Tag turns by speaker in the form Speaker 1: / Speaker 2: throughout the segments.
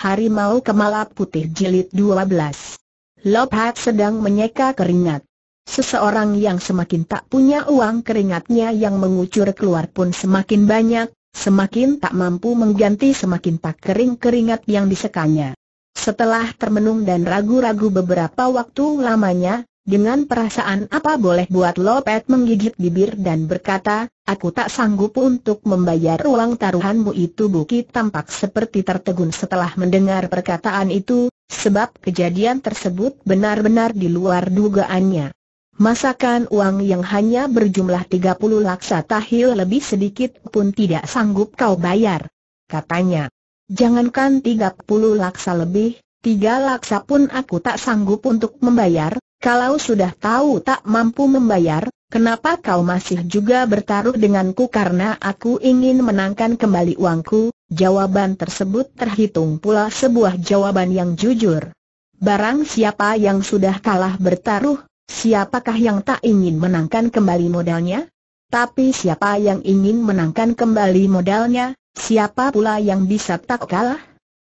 Speaker 1: Harimau Kemala Putih Jilid 12 Lobhat sedang menyeka keringat. Seseorang yang semakin tak punya uang keringatnya yang mengucur keluar pun semakin banyak, semakin tak mampu mengganti semakin tak kering keringat yang disekanya. Setelah termenung dan ragu-ragu beberapa waktu lamanya, dengan perasaan apa boleh buat Lopet menggigit bibir dan berkata, aku tak sanggup untuk membayar uang taruhanmu itu Bukit tampak seperti tertegun setelah mendengar perkataan itu, sebab kejadian tersebut benar-benar di luar dugaannya. Masakan uang yang hanya berjumlah 30 laksa tahil lebih sedikit pun tidak sanggup kau bayar. Katanya, jangankan 30 laksa lebih, 3 laksa pun aku tak sanggup untuk membayar, kalau sudah tahu tak mampu membayar, kenapa kau masih juga bertaruh denganku karena aku ingin menangkan kembali uangku? Jawaban tersebut terhitung pula sebuah jawaban yang jujur. Barang siapa yang sudah kalah bertaruh, siapakah yang tak ingin menangkan kembali modalnya? Tapi siapa yang ingin menangkan kembali modalnya, siapa pula yang bisa tak kalah?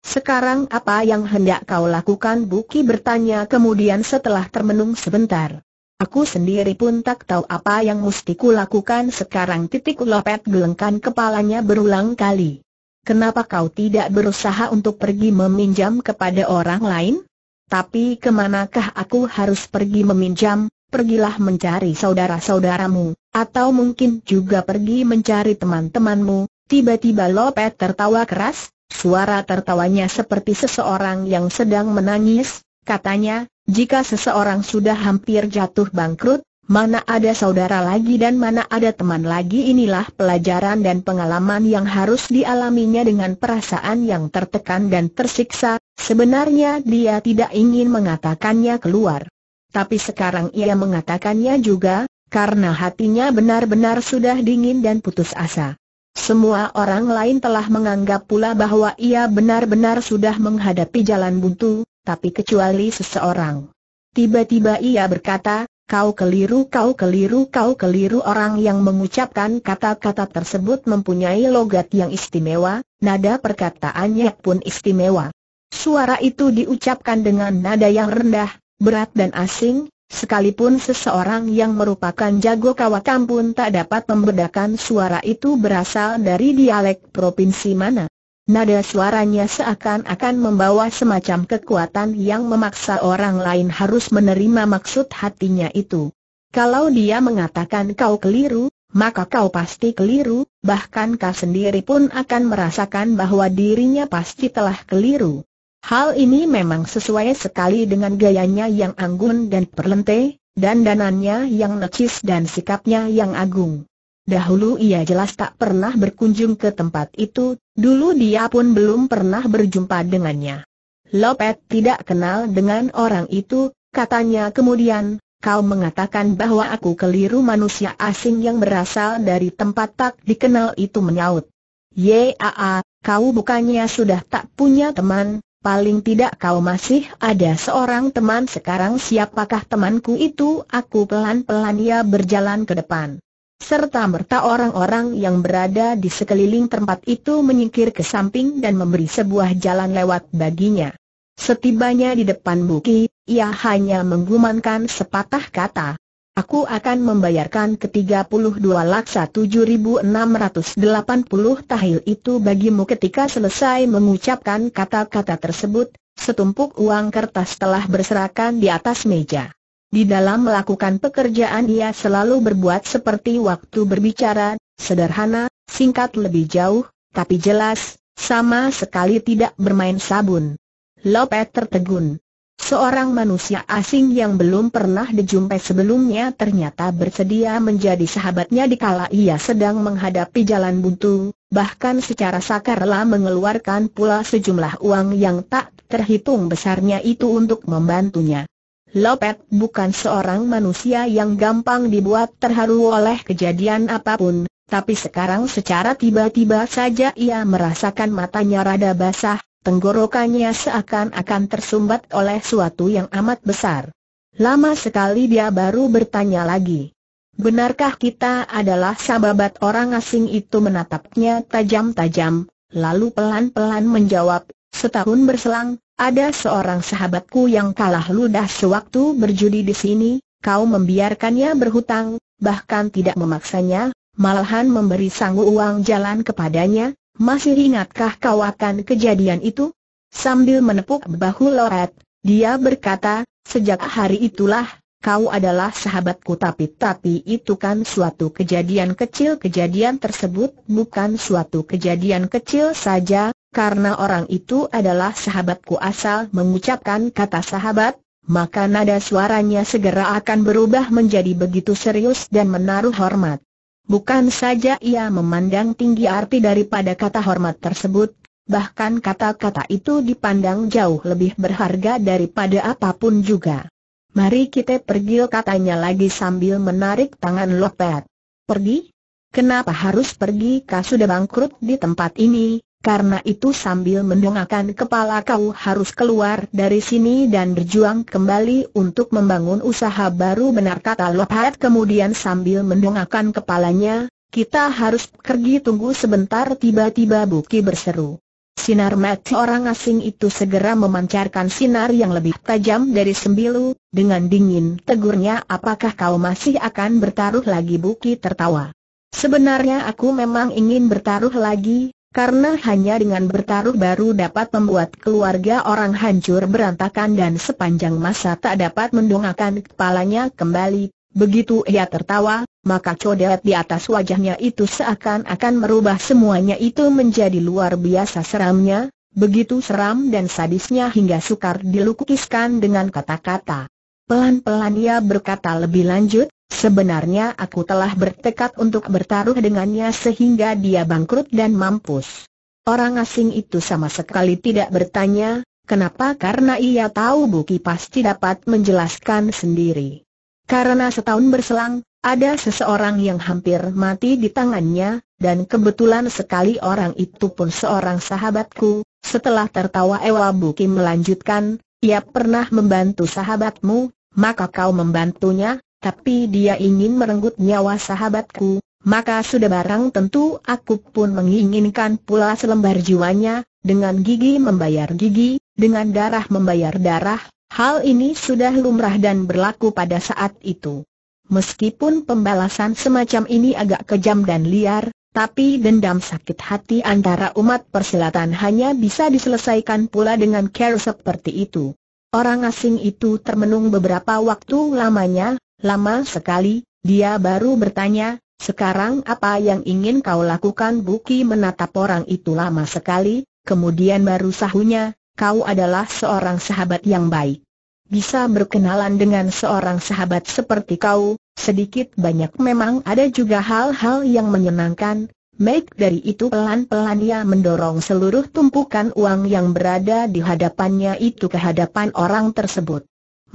Speaker 1: Sekarang apa yang hendak kau lakukan Buki bertanya kemudian setelah termenung sebentar. Aku sendiri pun tak tahu apa yang mesti lakukan sekarang titik lopet gelengkan kepalanya berulang kali. Kenapa kau tidak berusaha untuk pergi meminjam kepada orang lain? Tapi kemanakah aku harus pergi meminjam? Pergilah mencari saudara-saudaramu, atau mungkin juga pergi mencari teman-temanmu. Tiba-tiba Lopet tertawa keras, Suara tertawanya seperti seseorang yang sedang menangis, katanya, jika seseorang sudah hampir jatuh bangkrut, mana ada saudara lagi dan mana ada teman lagi inilah pelajaran dan pengalaman yang harus dialaminya dengan perasaan yang tertekan dan tersiksa, sebenarnya dia tidak ingin mengatakannya keluar. Tapi sekarang ia mengatakannya juga, karena hatinya benar-benar sudah dingin dan putus asa. Semua orang lain telah menganggap pula bahwa ia benar-benar sudah menghadapi jalan buntu, tapi kecuali seseorang. Tiba-tiba ia berkata, kau keliru, kau keliru, kau keliru orang yang mengucapkan kata-kata tersebut mempunyai logat yang istimewa, nada perkataannya pun istimewa. Suara itu diucapkan dengan nada yang rendah, berat dan asing, Sekalipun seseorang yang merupakan jago kawakan pun tak dapat membedakan suara itu berasal dari dialek provinsi mana. Nada suaranya seakan-akan membawa semacam kekuatan yang memaksa orang lain harus menerima maksud hatinya itu. Kalau dia mengatakan kau keliru, maka kau pasti keliru, bahkan kau sendiri pun akan merasakan bahwa dirinya pasti telah keliru. Hal ini memang sesuai sekali dengan gayanya yang anggun dan perlente, danannya yang necis dan sikapnya yang agung. Dahulu ia jelas tak pernah berkunjung ke tempat itu, dulu dia pun belum pernah berjumpa dengannya. Lopet tidak kenal dengan orang itu, katanya kemudian, kau mengatakan bahwa aku keliru manusia asing yang berasal dari tempat tak dikenal itu menyaut. Yaa, kau bukannya sudah tak punya teman, paling tidak kau masih ada seorang teman sekarang siapakah temanku itu aku pelan-pelan ia berjalan ke depan. Serta merta orang-orang yang berada di sekeliling tempat itu menyingkir ke samping dan memberi sebuah jalan lewat baginya. Setibanya di depan bukit, ia hanya menggumamkan sepatah kata, Aku akan membayarkan ke-32 laksa 7680 tahil itu bagimu ketika selesai mengucapkan kata-kata tersebut, setumpuk uang kertas telah berserakan di atas meja. Di dalam melakukan pekerjaan ia selalu berbuat seperti waktu berbicara, sederhana, singkat lebih jauh, tapi jelas, sama sekali tidak bermain sabun. Lopet tertegun. Seorang manusia asing yang belum pernah dijumpai sebelumnya ternyata bersedia menjadi sahabatnya dikala ia sedang menghadapi jalan buntu, bahkan secara sakarlah mengeluarkan pula sejumlah uang yang tak terhitung besarnya itu untuk membantunya. Lopet bukan seorang manusia yang gampang dibuat terharu oleh kejadian apapun, tapi sekarang secara tiba-tiba saja ia merasakan matanya rada basah, Tenggorokannya seakan-akan tersumbat oleh suatu yang amat besar. Lama sekali dia baru bertanya lagi. Benarkah kita adalah sahabat orang asing itu menatapnya tajam-tajam, lalu pelan-pelan menjawab, setahun berselang, ada seorang sahabatku yang kalah ludah sewaktu berjudi di sini, kau membiarkannya berhutang, bahkan tidak memaksanya, malahan memberi sanggup uang jalan kepadanya, masih ingatkah kau akan kejadian itu? Sambil menepuk bahu Loret, dia berkata, sejak hari itulah, kau adalah sahabatku tapi-tapi itu kan suatu kejadian kecil kejadian tersebut bukan suatu kejadian kecil saja, karena orang itu adalah sahabatku asal mengucapkan kata sahabat, maka nada suaranya segera akan berubah menjadi begitu serius dan menaruh hormat. Bukan saja ia memandang tinggi arti daripada kata hormat tersebut, bahkan kata-kata itu dipandang jauh lebih berharga daripada apapun juga. Mari kita pergi katanya lagi sambil menarik tangan Lopet. Pergi? Kenapa harus pergi kau sudah bangkrut di tempat ini? Karena itu sambil mendongakkan kepala kau harus keluar dari sini dan berjuang kembali untuk membangun usaha baru benar kata Lopat kemudian sambil mendongakkan kepalanya, kita harus pergi tunggu sebentar tiba-tiba Buki berseru. Sinar mata orang asing itu segera memancarkan sinar yang lebih tajam dari sembilu, dengan dingin tegurnya apakah kau masih akan bertaruh lagi Buki tertawa. Sebenarnya aku memang ingin bertaruh lagi, karena hanya dengan bertaruh baru dapat membuat keluarga orang hancur berantakan dan sepanjang masa tak dapat mendongakkan kepalanya kembali. Begitu ia tertawa, maka codet di atas wajahnya itu seakan-akan merubah semuanya itu menjadi luar biasa seramnya, begitu seram dan sadisnya hingga sukar dilukiskan dengan kata-kata. Pelan-pelan ia berkata lebih lanjut, Sebenarnya aku telah bertekad untuk bertaruh dengannya sehingga dia bangkrut dan mampus. Orang asing itu sama sekali tidak bertanya, kenapa karena ia tahu Buki pasti dapat menjelaskan sendiri. Karena setahun berselang, ada seseorang yang hampir mati di tangannya, dan kebetulan sekali orang itu pun seorang sahabatku, setelah tertawa Ewa Buki melanjutkan, ia pernah membantu sahabatmu, maka kau membantunya, tapi dia ingin merenggut nyawa sahabatku, maka sudah barang tentu aku pun menginginkan pula selembar jiwanya, dengan gigi membayar gigi, dengan darah membayar darah, hal ini sudah lumrah dan berlaku pada saat itu. Meskipun pembalasan semacam ini agak kejam dan liar, tapi dendam sakit hati antara umat persilatan hanya bisa diselesaikan pula dengan care seperti itu. Orang asing itu termenung beberapa waktu lamanya, Lama sekali, dia baru bertanya, sekarang apa yang ingin kau lakukan Buki menatap orang itu lama sekali, kemudian baru sahunya, kau adalah seorang sahabat yang baik. Bisa berkenalan dengan seorang sahabat seperti kau, sedikit banyak memang ada juga hal-hal yang menyenangkan, Make dari itu pelan-pelan ia mendorong seluruh tumpukan uang yang berada di hadapannya itu ke hadapan orang tersebut.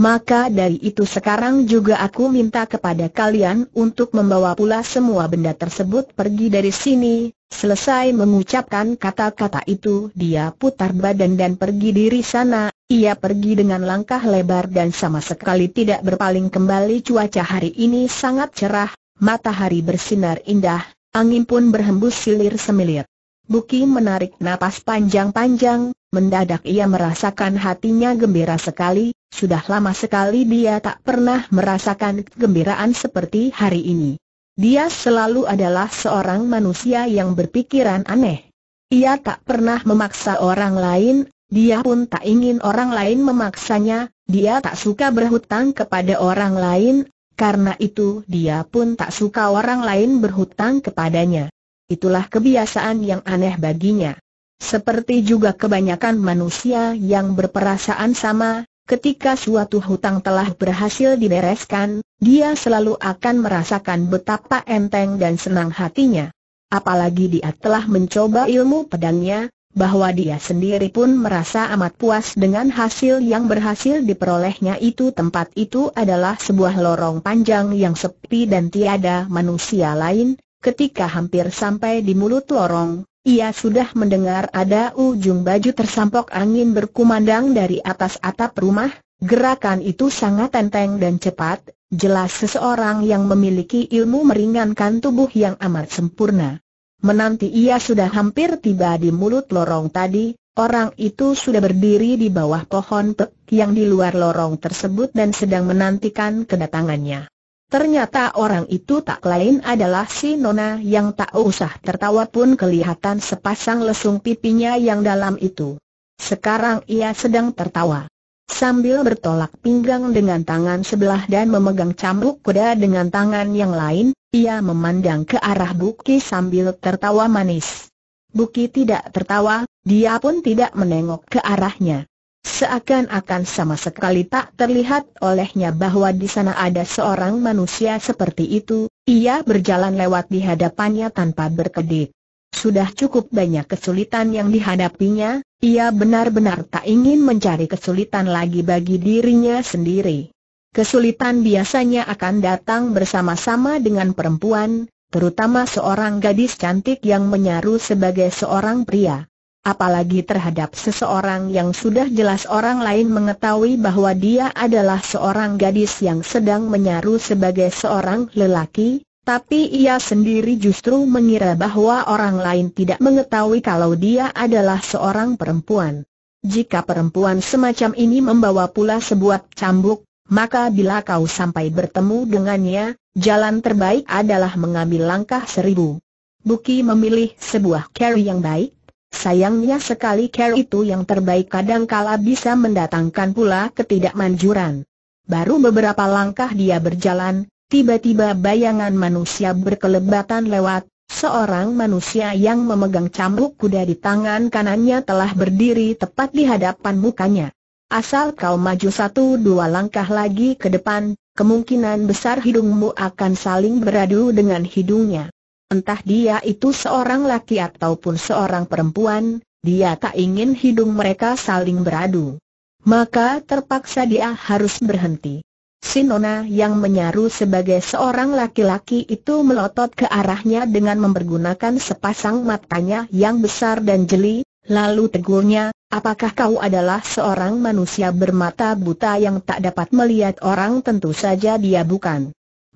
Speaker 1: Maka dari itu sekarang juga aku minta kepada kalian untuk membawa pula semua benda tersebut pergi dari sini. Selesai mengucapkan kata-kata itu dia putar badan dan pergi dari sana. Ia pergi dengan langkah lebar dan sama sekali tidak berpaling kembali cuaca hari ini sangat cerah, matahari bersinar indah, angin pun berhembus silir semilir. Buki menarik napas panjang-panjang, mendadak ia merasakan hatinya gembira sekali, sudah lama sekali dia tak pernah merasakan kegembiraan seperti hari ini. Dia selalu adalah seorang manusia yang berpikiran aneh. Ia tak pernah memaksa orang lain, dia pun tak ingin orang lain memaksanya, dia tak suka berhutang kepada orang lain, karena itu dia pun tak suka orang lain berhutang kepadanya itulah kebiasaan yang aneh baginya. Seperti juga kebanyakan manusia yang berperasaan sama, ketika suatu hutang telah berhasil dibereskan, dia selalu akan merasakan betapa enteng dan senang hatinya. Apalagi dia telah mencoba ilmu pedangnya, bahwa dia sendiri pun merasa amat puas dengan hasil yang berhasil diperolehnya itu tempat itu adalah sebuah lorong panjang yang sepi dan tiada manusia lain, Ketika hampir sampai di mulut lorong, ia sudah mendengar ada ujung baju tersampok angin berkumandang dari atas atap rumah, gerakan itu sangat enteng dan cepat, jelas seseorang yang memiliki ilmu meringankan tubuh yang amat sempurna. Menanti ia sudah hampir tiba di mulut lorong tadi, Orang itu sudah berdiri di bawah pohon pek yang di luar lorong tersebut dan sedang menantikan kedatangannya. Ternyata orang itu tak lain adalah si Nona yang tak usah tertawa pun kelihatan sepasang lesung pipinya yang dalam itu. Sekarang ia sedang tertawa. Sambil bertolak pinggang dengan tangan sebelah dan memegang cambuk kuda dengan tangan yang lain, ia memandang ke arah Buki sambil tertawa manis. Buki tidak tertawa, dia pun tidak menengok ke arahnya. Seakan-akan sama sekali tak terlihat olehnya bahwa di sana ada seorang manusia seperti itu, ia berjalan lewat di hadapannya tanpa berkedip. Sudah cukup banyak kesulitan yang dihadapinya, ia benar-benar tak ingin mencari kesulitan lagi bagi dirinya sendiri. Kesulitan biasanya akan datang bersama-sama dengan perempuan, terutama seorang gadis cantik yang menyaru sebagai seorang pria apalagi terhadap seseorang yang sudah jelas orang lain mengetahui bahwa dia adalah seorang gadis yang sedang menyaru sebagai seorang lelaki, tapi ia sendiri justru mengira bahwa orang lain tidak mengetahui kalau dia adalah seorang perempuan. Jika perempuan semacam ini membawa pula sebuah cambuk, maka bila kau sampai bertemu dengannya, jalan terbaik adalah mengambil langkah seribu. Buki memilih sebuah carry yang baik, Sayangnya sekali care itu yang terbaik kadangkala bisa mendatangkan pula ketidakmanjuran. Baru beberapa langkah dia berjalan, tiba-tiba bayangan manusia berkelebatan lewat, seorang manusia yang memegang cambuk kuda di tangan kanannya telah berdiri tepat di hadapan mukanya. Asal kau maju satu dua langkah lagi ke depan, kemungkinan besar hidungmu akan saling beradu dengan hidungnya. Entah dia itu seorang laki ataupun seorang perempuan, dia tak ingin hidung mereka saling beradu. Maka terpaksa dia harus berhenti. Sinona yang menyaru sebagai seorang laki-laki itu melotot ke arahnya dengan mempergunakan sepasang matanya yang besar dan jeli, lalu tegurnya, apakah kau adalah seorang manusia bermata buta yang tak dapat melihat orang tentu saja dia bukan.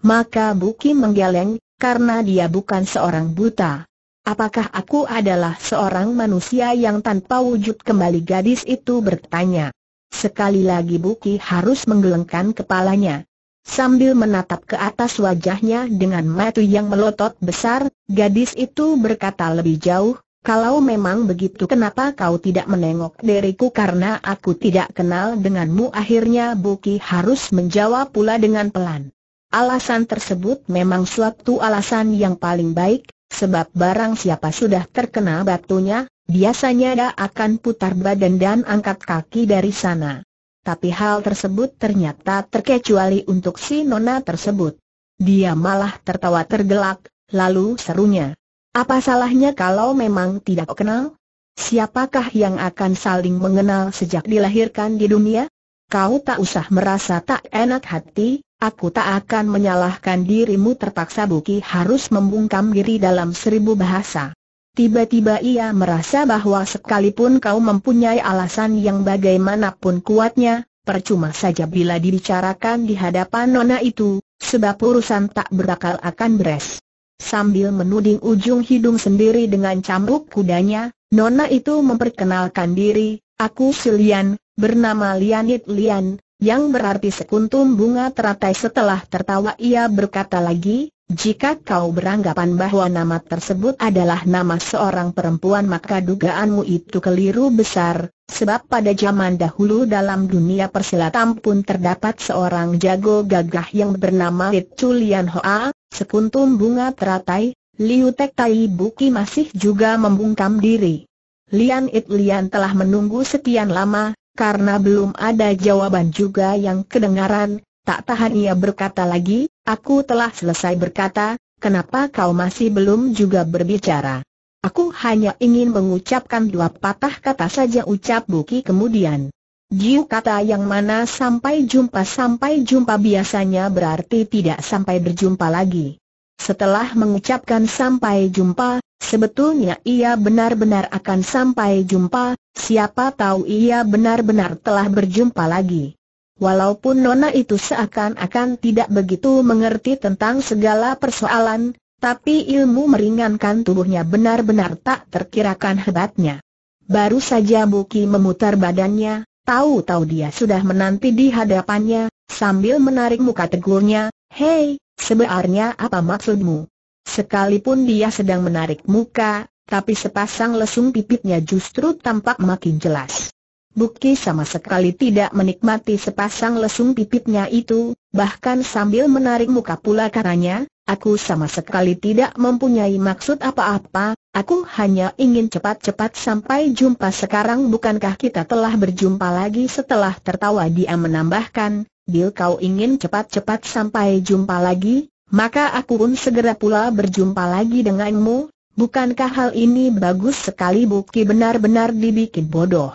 Speaker 1: Maka Buki menggeleng, karena dia bukan seorang buta. Apakah aku adalah seorang manusia yang tanpa wujud kembali gadis itu bertanya. Sekali lagi Buki harus menggelengkan kepalanya. Sambil menatap ke atas wajahnya dengan mata yang melotot besar, gadis itu berkata lebih jauh, kalau memang begitu kenapa kau tidak menengok diriku karena aku tidak kenal denganmu Akhirnya Buki harus menjawab pula dengan pelan Alasan tersebut memang suatu alasan yang paling baik, sebab barang siapa sudah terkena batunya, biasanya dia akan putar badan dan angkat kaki dari sana. Tapi hal tersebut ternyata terkecuali untuk si nona tersebut. Dia malah tertawa tergelak, lalu serunya. Apa salahnya kalau memang tidak kenal? Siapakah yang akan saling mengenal sejak dilahirkan di dunia? Kau tak usah merasa tak enak hati, Aku tak akan menyalahkan dirimu terpaksa Buki harus membungkam diri dalam seribu bahasa. Tiba-tiba ia merasa bahwa sekalipun kau mempunyai alasan yang bagaimanapun kuatnya, percuma saja bila dibicarakan di hadapan nona itu, sebab urusan tak berakal akan beres. Sambil menuding ujung hidung sendiri dengan cambuk kudanya, nona itu memperkenalkan diri, aku Silian, bernama Lianit Lian, yang berarti sekuntum bunga teratai setelah tertawa ia berkata lagi, jika kau beranggapan bahwa nama tersebut adalah nama seorang perempuan maka dugaanmu itu keliru besar, sebab pada zaman dahulu dalam dunia persilatan pun terdapat seorang jago gagah yang bernama It Chulian Hoa, sekuntum bunga teratai, Liu Tek Tai Buki masih juga membungkam diri. Lian It Lian telah menunggu sekian lama, karena belum ada jawaban juga yang kedengaran, tak tahan ia berkata lagi, aku telah selesai berkata, kenapa kau masih belum juga berbicara? Aku hanya ingin mengucapkan dua patah kata saja ucap Buki kemudian. Jiu kata yang mana sampai jumpa sampai jumpa biasanya berarti tidak sampai berjumpa lagi. Setelah mengucapkan sampai jumpa, sebetulnya ia benar-benar akan sampai jumpa, siapa tahu ia benar-benar telah berjumpa lagi. Walaupun Nona itu seakan-akan tidak begitu mengerti tentang segala persoalan, tapi ilmu meringankan tubuhnya benar-benar tak terkirakan hebatnya. Baru saja Buki memutar badannya, tahu-tahu dia sudah menanti di hadapannya, sambil menarik muka tegurnya, Hei, Sebenarnya apa maksudmu? Sekalipun dia sedang menarik muka, tapi sepasang lesung pipitnya justru tampak makin jelas. Buki sama sekali tidak menikmati sepasang lesung pipitnya itu, bahkan sambil menarik muka pula karanya, aku sama sekali tidak mempunyai maksud apa-apa, aku hanya ingin cepat-cepat sampai jumpa sekarang bukankah kita telah berjumpa lagi setelah tertawa dia menambahkan, Bil kau ingin cepat-cepat sampai jumpa lagi, maka aku pun segera pula berjumpa lagi denganmu, bukankah hal ini bagus sekali Bukti benar-benar dibikin bodoh.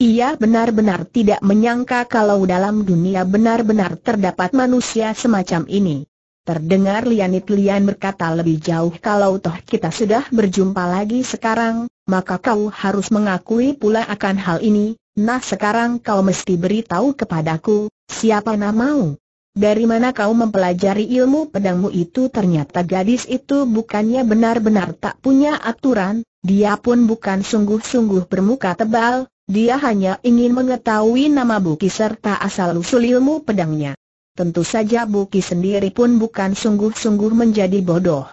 Speaker 1: Ia benar-benar tidak menyangka kalau dalam dunia benar-benar terdapat manusia semacam ini. Terdengar lianit-lian berkata lebih jauh kalau toh kita sudah berjumpa lagi sekarang, maka kau harus mengakui pula akan hal ini, Nah sekarang kau mesti beritahu kepadaku, siapa namamu? Dari mana kau mempelajari ilmu pedangmu itu ternyata gadis itu bukannya benar-benar tak punya aturan, dia pun bukan sungguh-sungguh bermuka tebal, dia hanya ingin mengetahui nama Buki serta asal-usul ilmu pedangnya. Tentu saja Buki sendiri pun bukan sungguh-sungguh menjadi bodoh.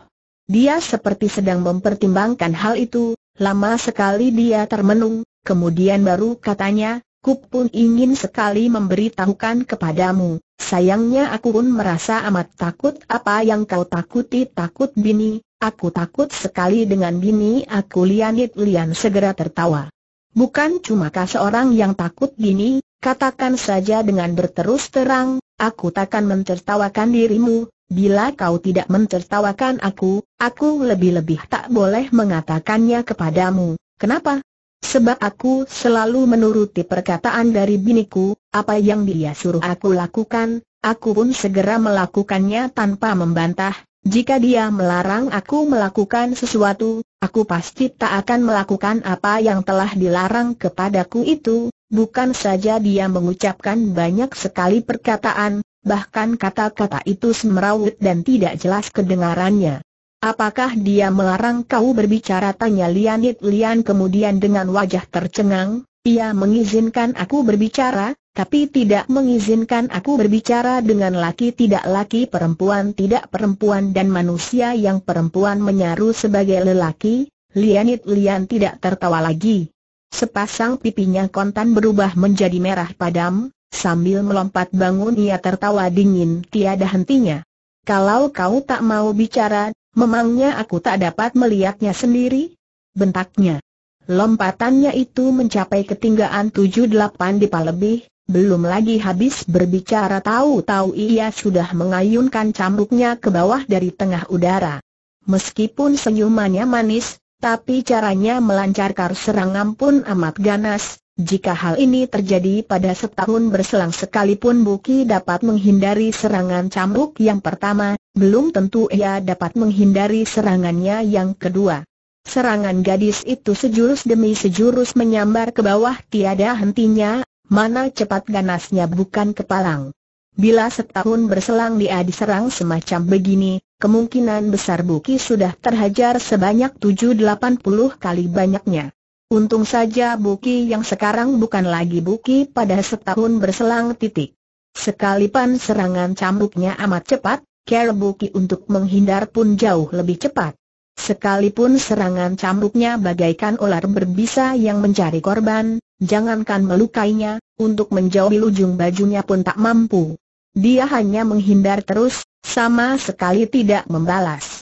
Speaker 1: Dia seperti sedang mempertimbangkan hal itu, lama sekali dia termenung, Kemudian baru katanya, ku pun ingin sekali memberitahukan kepadamu, sayangnya aku pun merasa amat takut apa yang kau takuti takut bini, aku takut sekali dengan bini aku Lianit Lian segera tertawa. Bukan cuma kau seorang yang takut bini, katakan saja dengan berterus terang, aku takkan mentertawakan dirimu, bila kau tidak mentertawakan aku, aku lebih-lebih tak boleh mengatakannya kepadamu, kenapa? Sebab aku selalu menuruti perkataan dari biniku, apa yang dia suruh aku lakukan, aku pun segera melakukannya tanpa membantah. Jika dia melarang aku melakukan sesuatu, aku pasti tak akan melakukan apa yang telah dilarang kepadaku itu. Bukan saja dia mengucapkan banyak sekali perkataan, bahkan kata-kata itu semerawut dan tidak jelas kedengarannya. Apakah dia melarang kau berbicara? Tanya Lianit Lian kemudian dengan wajah tercengang, ia mengizinkan aku berbicara, tapi tidak mengizinkan aku berbicara dengan laki tidak laki perempuan tidak perempuan dan manusia yang perempuan menyaru sebagai lelaki, Lianit Lian tidak tertawa lagi. Sepasang pipinya kontan berubah menjadi merah padam, sambil melompat bangun ia tertawa dingin tiada hentinya. Kalau kau tak mau bicara, Memangnya aku tak dapat melihatnya sendiri? Bentaknya. Lompatannya itu mencapai ketinggian 78 dipa lebih, belum lagi habis berbicara tahu-tahu ia sudah mengayunkan cambuknya ke bawah dari tengah udara. Meskipun senyumannya manis, tapi caranya melancarkan serangan pun amat ganas, jika hal ini terjadi pada setahun berselang sekalipun Buki dapat menghindari serangan cambuk yang pertama, belum tentu ia dapat menghindari serangannya yang kedua. Serangan gadis itu sejurus demi sejurus menyambar ke bawah tiada hentinya, mana cepat ganasnya bukan kepalang. Bila setahun berselang dia diserang semacam begini, kemungkinan besar Buki sudah terhajar sebanyak 7-80 kali banyaknya. Untung saja Buki yang sekarang bukan lagi Buki pada setahun berselang titik. Sekalipun serangan cambuknya amat cepat, ker Buki untuk menghindar pun jauh lebih cepat. Sekalipun serangan cambuknya bagaikan ular berbisa yang mencari korban, jangankan melukainya, untuk menjauhi ujung bajunya pun tak mampu. Dia hanya menghindar terus, sama sekali tidak membalas.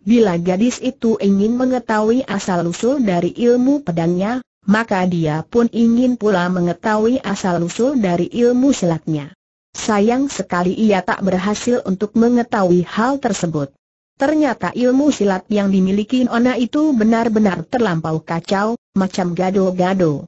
Speaker 1: Bila gadis itu ingin mengetahui asal-usul dari ilmu pedangnya, maka dia pun ingin pula mengetahui asal-usul dari ilmu silatnya. Sayang sekali ia tak berhasil untuk mengetahui hal tersebut. Ternyata ilmu silat yang dimiliki Nona itu benar-benar terlampau kacau, macam gado-gado.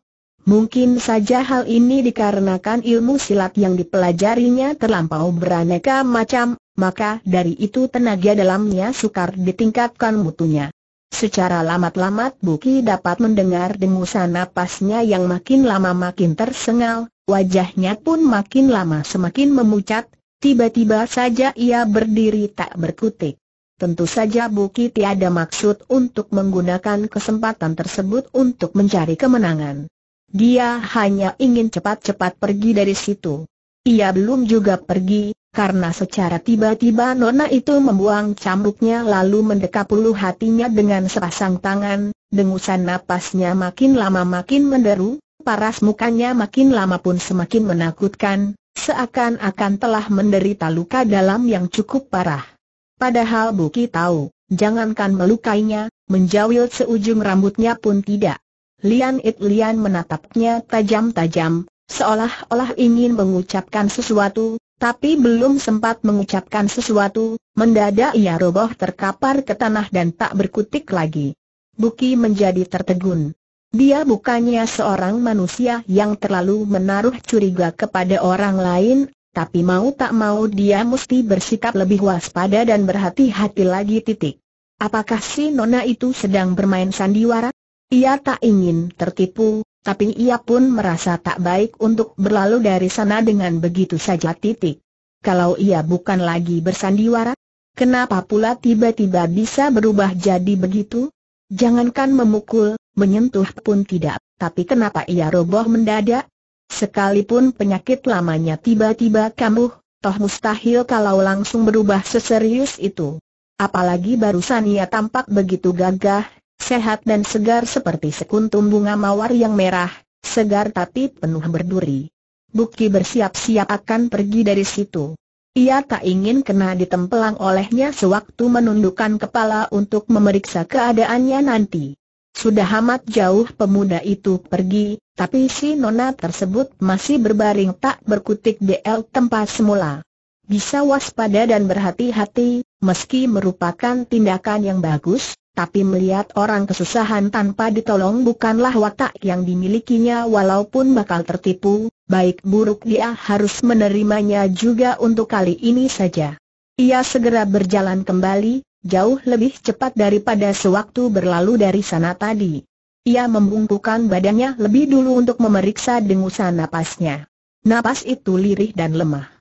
Speaker 1: Mungkin saja hal ini dikarenakan ilmu silat yang dipelajarinya terlampau beraneka macam, maka dari itu tenaga dalamnya sukar ditingkatkan mutunya. Secara lamat-lamat Buki dapat mendengar dengusan napasnya yang makin lama makin tersengal, wajahnya pun makin lama semakin memucat, tiba-tiba saja ia berdiri tak berkutik. Tentu saja Buki tiada maksud untuk menggunakan kesempatan tersebut untuk mencari kemenangan. Dia hanya ingin cepat-cepat pergi dari situ. Ia belum juga pergi, karena secara tiba-tiba Nona itu membuang cambuknya lalu mendekap ulu hatinya dengan sepasang tangan, dengusan napasnya makin lama makin menderu, paras mukanya makin lama pun semakin menakutkan, seakan-akan telah menderita luka dalam yang cukup parah. Padahal Buki tahu, jangankan melukainya, menjawil seujung rambutnya pun tidak. Lian It Lian menatapnya tajam-tajam, seolah-olah ingin mengucapkan sesuatu, tapi belum sempat mengucapkan sesuatu, mendadak ia roboh terkapar ke tanah dan tak berkutik lagi. Buki menjadi tertegun. Dia bukannya seorang manusia yang terlalu menaruh curiga kepada orang lain, tapi mau tak mau dia mesti bersikap lebih waspada dan berhati-hati lagi titik. Apakah si nona itu sedang bermain sandiwara? Ia tak ingin tertipu, tapi ia pun merasa tak baik untuk berlalu dari sana dengan begitu saja titik. Kalau ia bukan lagi bersandiwara, kenapa pula tiba-tiba bisa berubah jadi begitu? Jangankan memukul, menyentuh pun tidak, tapi kenapa ia roboh mendadak? Sekalipun penyakit lamanya tiba-tiba kambuh, toh mustahil kalau langsung berubah seserius itu. Apalagi barusan ia tampak begitu gagah, sehat dan segar seperti sekuntum bunga mawar yang merah, segar tapi penuh berduri. Buki bersiap-siap akan pergi dari situ. Ia tak ingin kena ditempelang olehnya sewaktu menundukkan kepala untuk memeriksa keadaannya nanti. Sudah amat jauh pemuda itu pergi, tapi si nona tersebut masih berbaring tak berkutik di el tempat semula. Bisa waspada dan berhati-hati, meski merupakan tindakan yang bagus, tapi melihat orang kesusahan tanpa ditolong bukanlah watak yang dimilikinya walaupun bakal tertipu, baik buruk dia harus menerimanya juga untuk kali ini saja. Ia segera berjalan kembali, jauh lebih cepat daripada sewaktu berlalu dari sana tadi. Ia membungkukan badannya lebih dulu untuk memeriksa dengusan napasnya. Napas itu lirih dan lemah.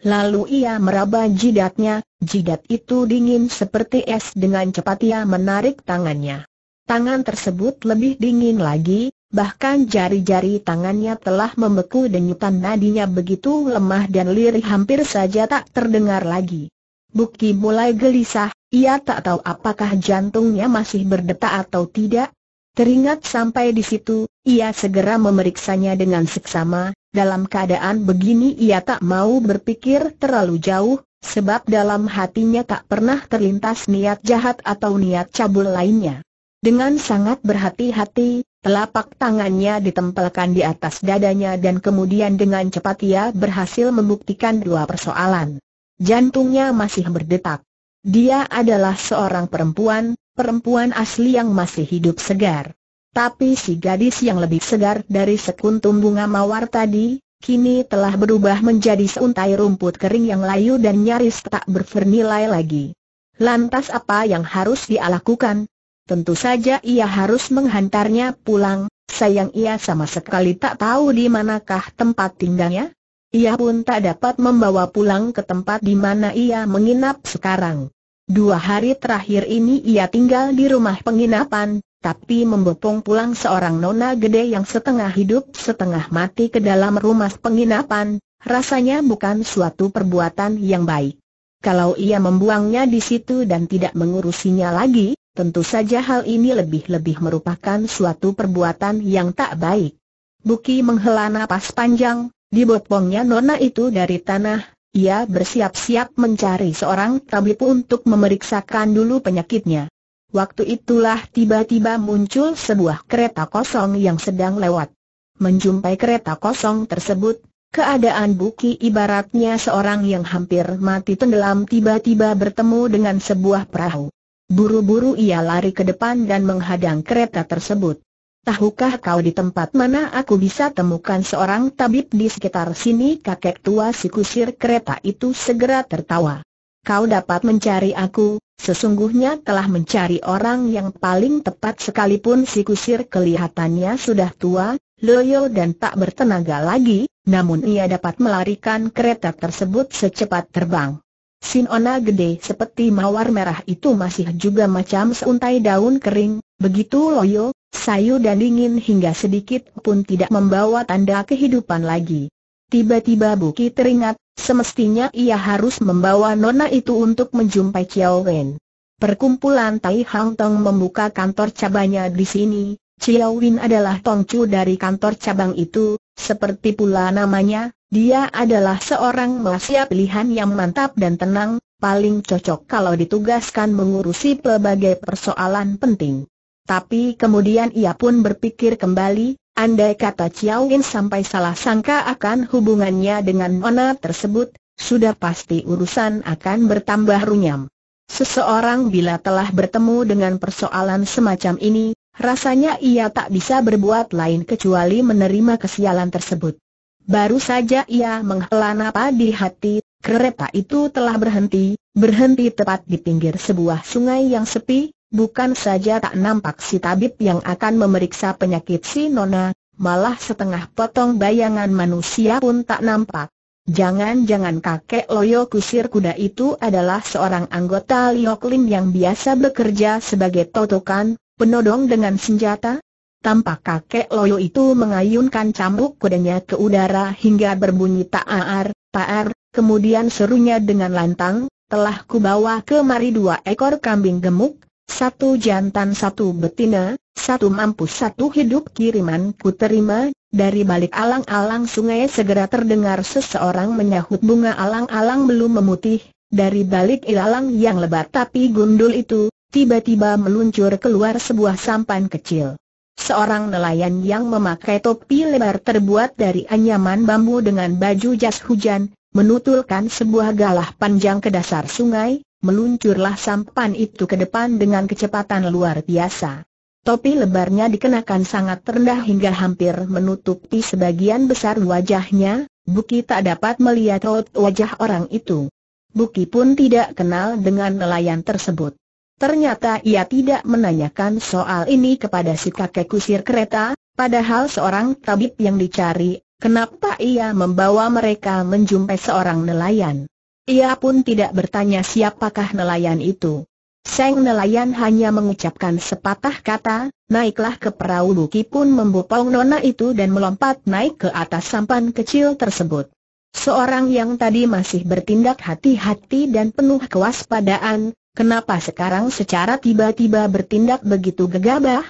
Speaker 1: Lalu ia meraba jidatnya, jidat itu dingin seperti es dengan cepat ia menarik tangannya. Tangan tersebut lebih dingin lagi, bahkan jari-jari tangannya telah membeku denyutan nadinya begitu lemah dan lirih hampir saja tak terdengar lagi. Buki mulai gelisah, ia tak tahu apakah jantungnya masih berdetak atau tidak. Teringat sampai di situ, ia segera memeriksanya dengan seksama, dalam keadaan begini ia tak mau berpikir terlalu jauh, sebab dalam hatinya tak pernah terlintas niat jahat atau niat cabul lainnya. Dengan sangat berhati-hati, telapak tangannya ditempelkan di atas dadanya dan kemudian dengan cepat ia berhasil membuktikan dua persoalan. Jantungnya masih berdetak. Dia adalah seorang perempuan, perempuan asli yang masih hidup segar. Tapi si gadis yang lebih segar dari sekuntum bunga mawar tadi, kini telah berubah menjadi seuntai rumput kering yang layu dan nyaris tak bernilai lagi. Lantas apa yang harus dia lakukan? Tentu saja ia harus menghantarnya pulang, sayang ia sama sekali tak tahu di manakah tempat tinggalnya. Ia pun tak dapat membawa pulang ke tempat di mana ia menginap sekarang. Dua hari terakhir ini ia tinggal di rumah penginapan, tapi membopong pulang seorang nona gede yang setengah hidup setengah mati ke dalam rumah penginapan, rasanya bukan suatu perbuatan yang baik. Kalau ia membuangnya di situ dan tidak mengurusinya lagi, tentu saja hal ini lebih-lebih merupakan suatu perbuatan yang tak baik. Buki menghela napas panjang, dibopongnya nona itu dari tanah, ia bersiap-siap mencari seorang tabib untuk memeriksakan dulu penyakitnya. Waktu itulah tiba-tiba muncul sebuah kereta kosong yang sedang lewat. Menjumpai kereta kosong tersebut, keadaan Buki ibaratnya seorang yang hampir mati tenggelam tiba-tiba bertemu dengan sebuah perahu. Buru-buru ia lari ke depan dan menghadang kereta tersebut. Tahukah kau di tempat mana aku bisa temukan seorang tabib di sekitar sini? Kakek tua si kusir kereta itu segera tertawa kau dapat mencari aku, sesungguhnya telah mencari orang yang paling tepat sekalipun si kusir kelihatannya sudah tua, loyo dan tak bertenaga lagi, namun ia dapat melarikan kereta tersebut secepat terbang. Sinona gede seperti mawar merah itu masih juga macam seuntai daun kering, begitu loyo, sayu dan dingin hingga sedikit pun tidak membawa tanda kehidupan lagi. Tiba-tiba Buki teringat, semestinya ia harus membawa nona itu untuk menjumpai Chiao Wen. Perkumpulan Tai Hang Tong membuka kantor cabangnya di sini, Chiao Wen adalah tongcu dari kantor cabang itu, seperti pula namanya, dia adalah seorang Malaysia pilihan yang mantap dan tenang, paling cocok kalau ditugaskan mengurusi pelbagai persoalan penting. Tapi kemudian ia pun berpikir kembali, Andai kata Chiao In sampai salah sangka akan hubungannya dengan Nona tersebut, sudah pasti urusan akan bertambah runyam. Seseorang bila telah bertemu dengan persoalan semacam ini, rasanya ia tak bisa berbuat lain kecuali menerima kesialan tersebut. Baru saja ia menghela napa di hati, kereta itu telah berhenti, berhenti tepat di pinggir sebuah sungai yang sepi, Bukan saja tak nampak si tabib yang akan memeriksa penyakit si Nona, malah setengah potong bayangan manusia pun tak nampak. Jangan-jangan kakek Loyo Kusir Kuda itu adalah seorang anggota Lioklim yang biasa bekerja sebagai totokan, penodong dengan senjata? Tampak kakek Loyo itu mengayunkan cambuk kudanya ke udara hingga berbunyi tak tak ta'ar, kemudian serunya dengan lantang, telah kubawa kemari dua ekor kambing gemuk, satu jantan satu betina, satu mampus satu hidup Kiriman, ku terima, dari balik alang-alang sungai segera terdengar seseorang menyahut bunga alang-alang belum memutih, dari balik ilalang yang lebat tapi gundul itu, tiba-tiba meluncur keluar sebuah sampan kecil. Seorang nelayan yang memakai topi lebar terbuat dari anyaman bambu dengan baju jas hujan, menutulkan sebuah galah panjang ke dasar sungai, meluncurlah sampan itu ke depan dengan kecepatan luar biasa. Topi lebarnya dikenakan sangat rendah hingga hampir menutupi sebagian besar wajahnya, Buki tak dapat melihat raut wajah orang itu. Buki pun tidak kenal dengan nelayan tersebut. Ternyata ia tidak menanyakan soal ini kepada si kakek kusir kereta, padahal seorang tabib yang dicari, kenapa ia membawa mereka menjumpai seorang nelayan. Ia pun tidak bertanya siapakah nelayan itu. Seng nelayan hanya mengucapkan sepatah kata, naiklah ke perahu Luki pun membopong nona itu dan melompat naik ke atas sampan kecil tersebut. Seorang yang tadi masih bertindak hati-hati dan penuh kewaspadaan, kenapa sekarang secara tiba-tiba bertindak begitu gegabah?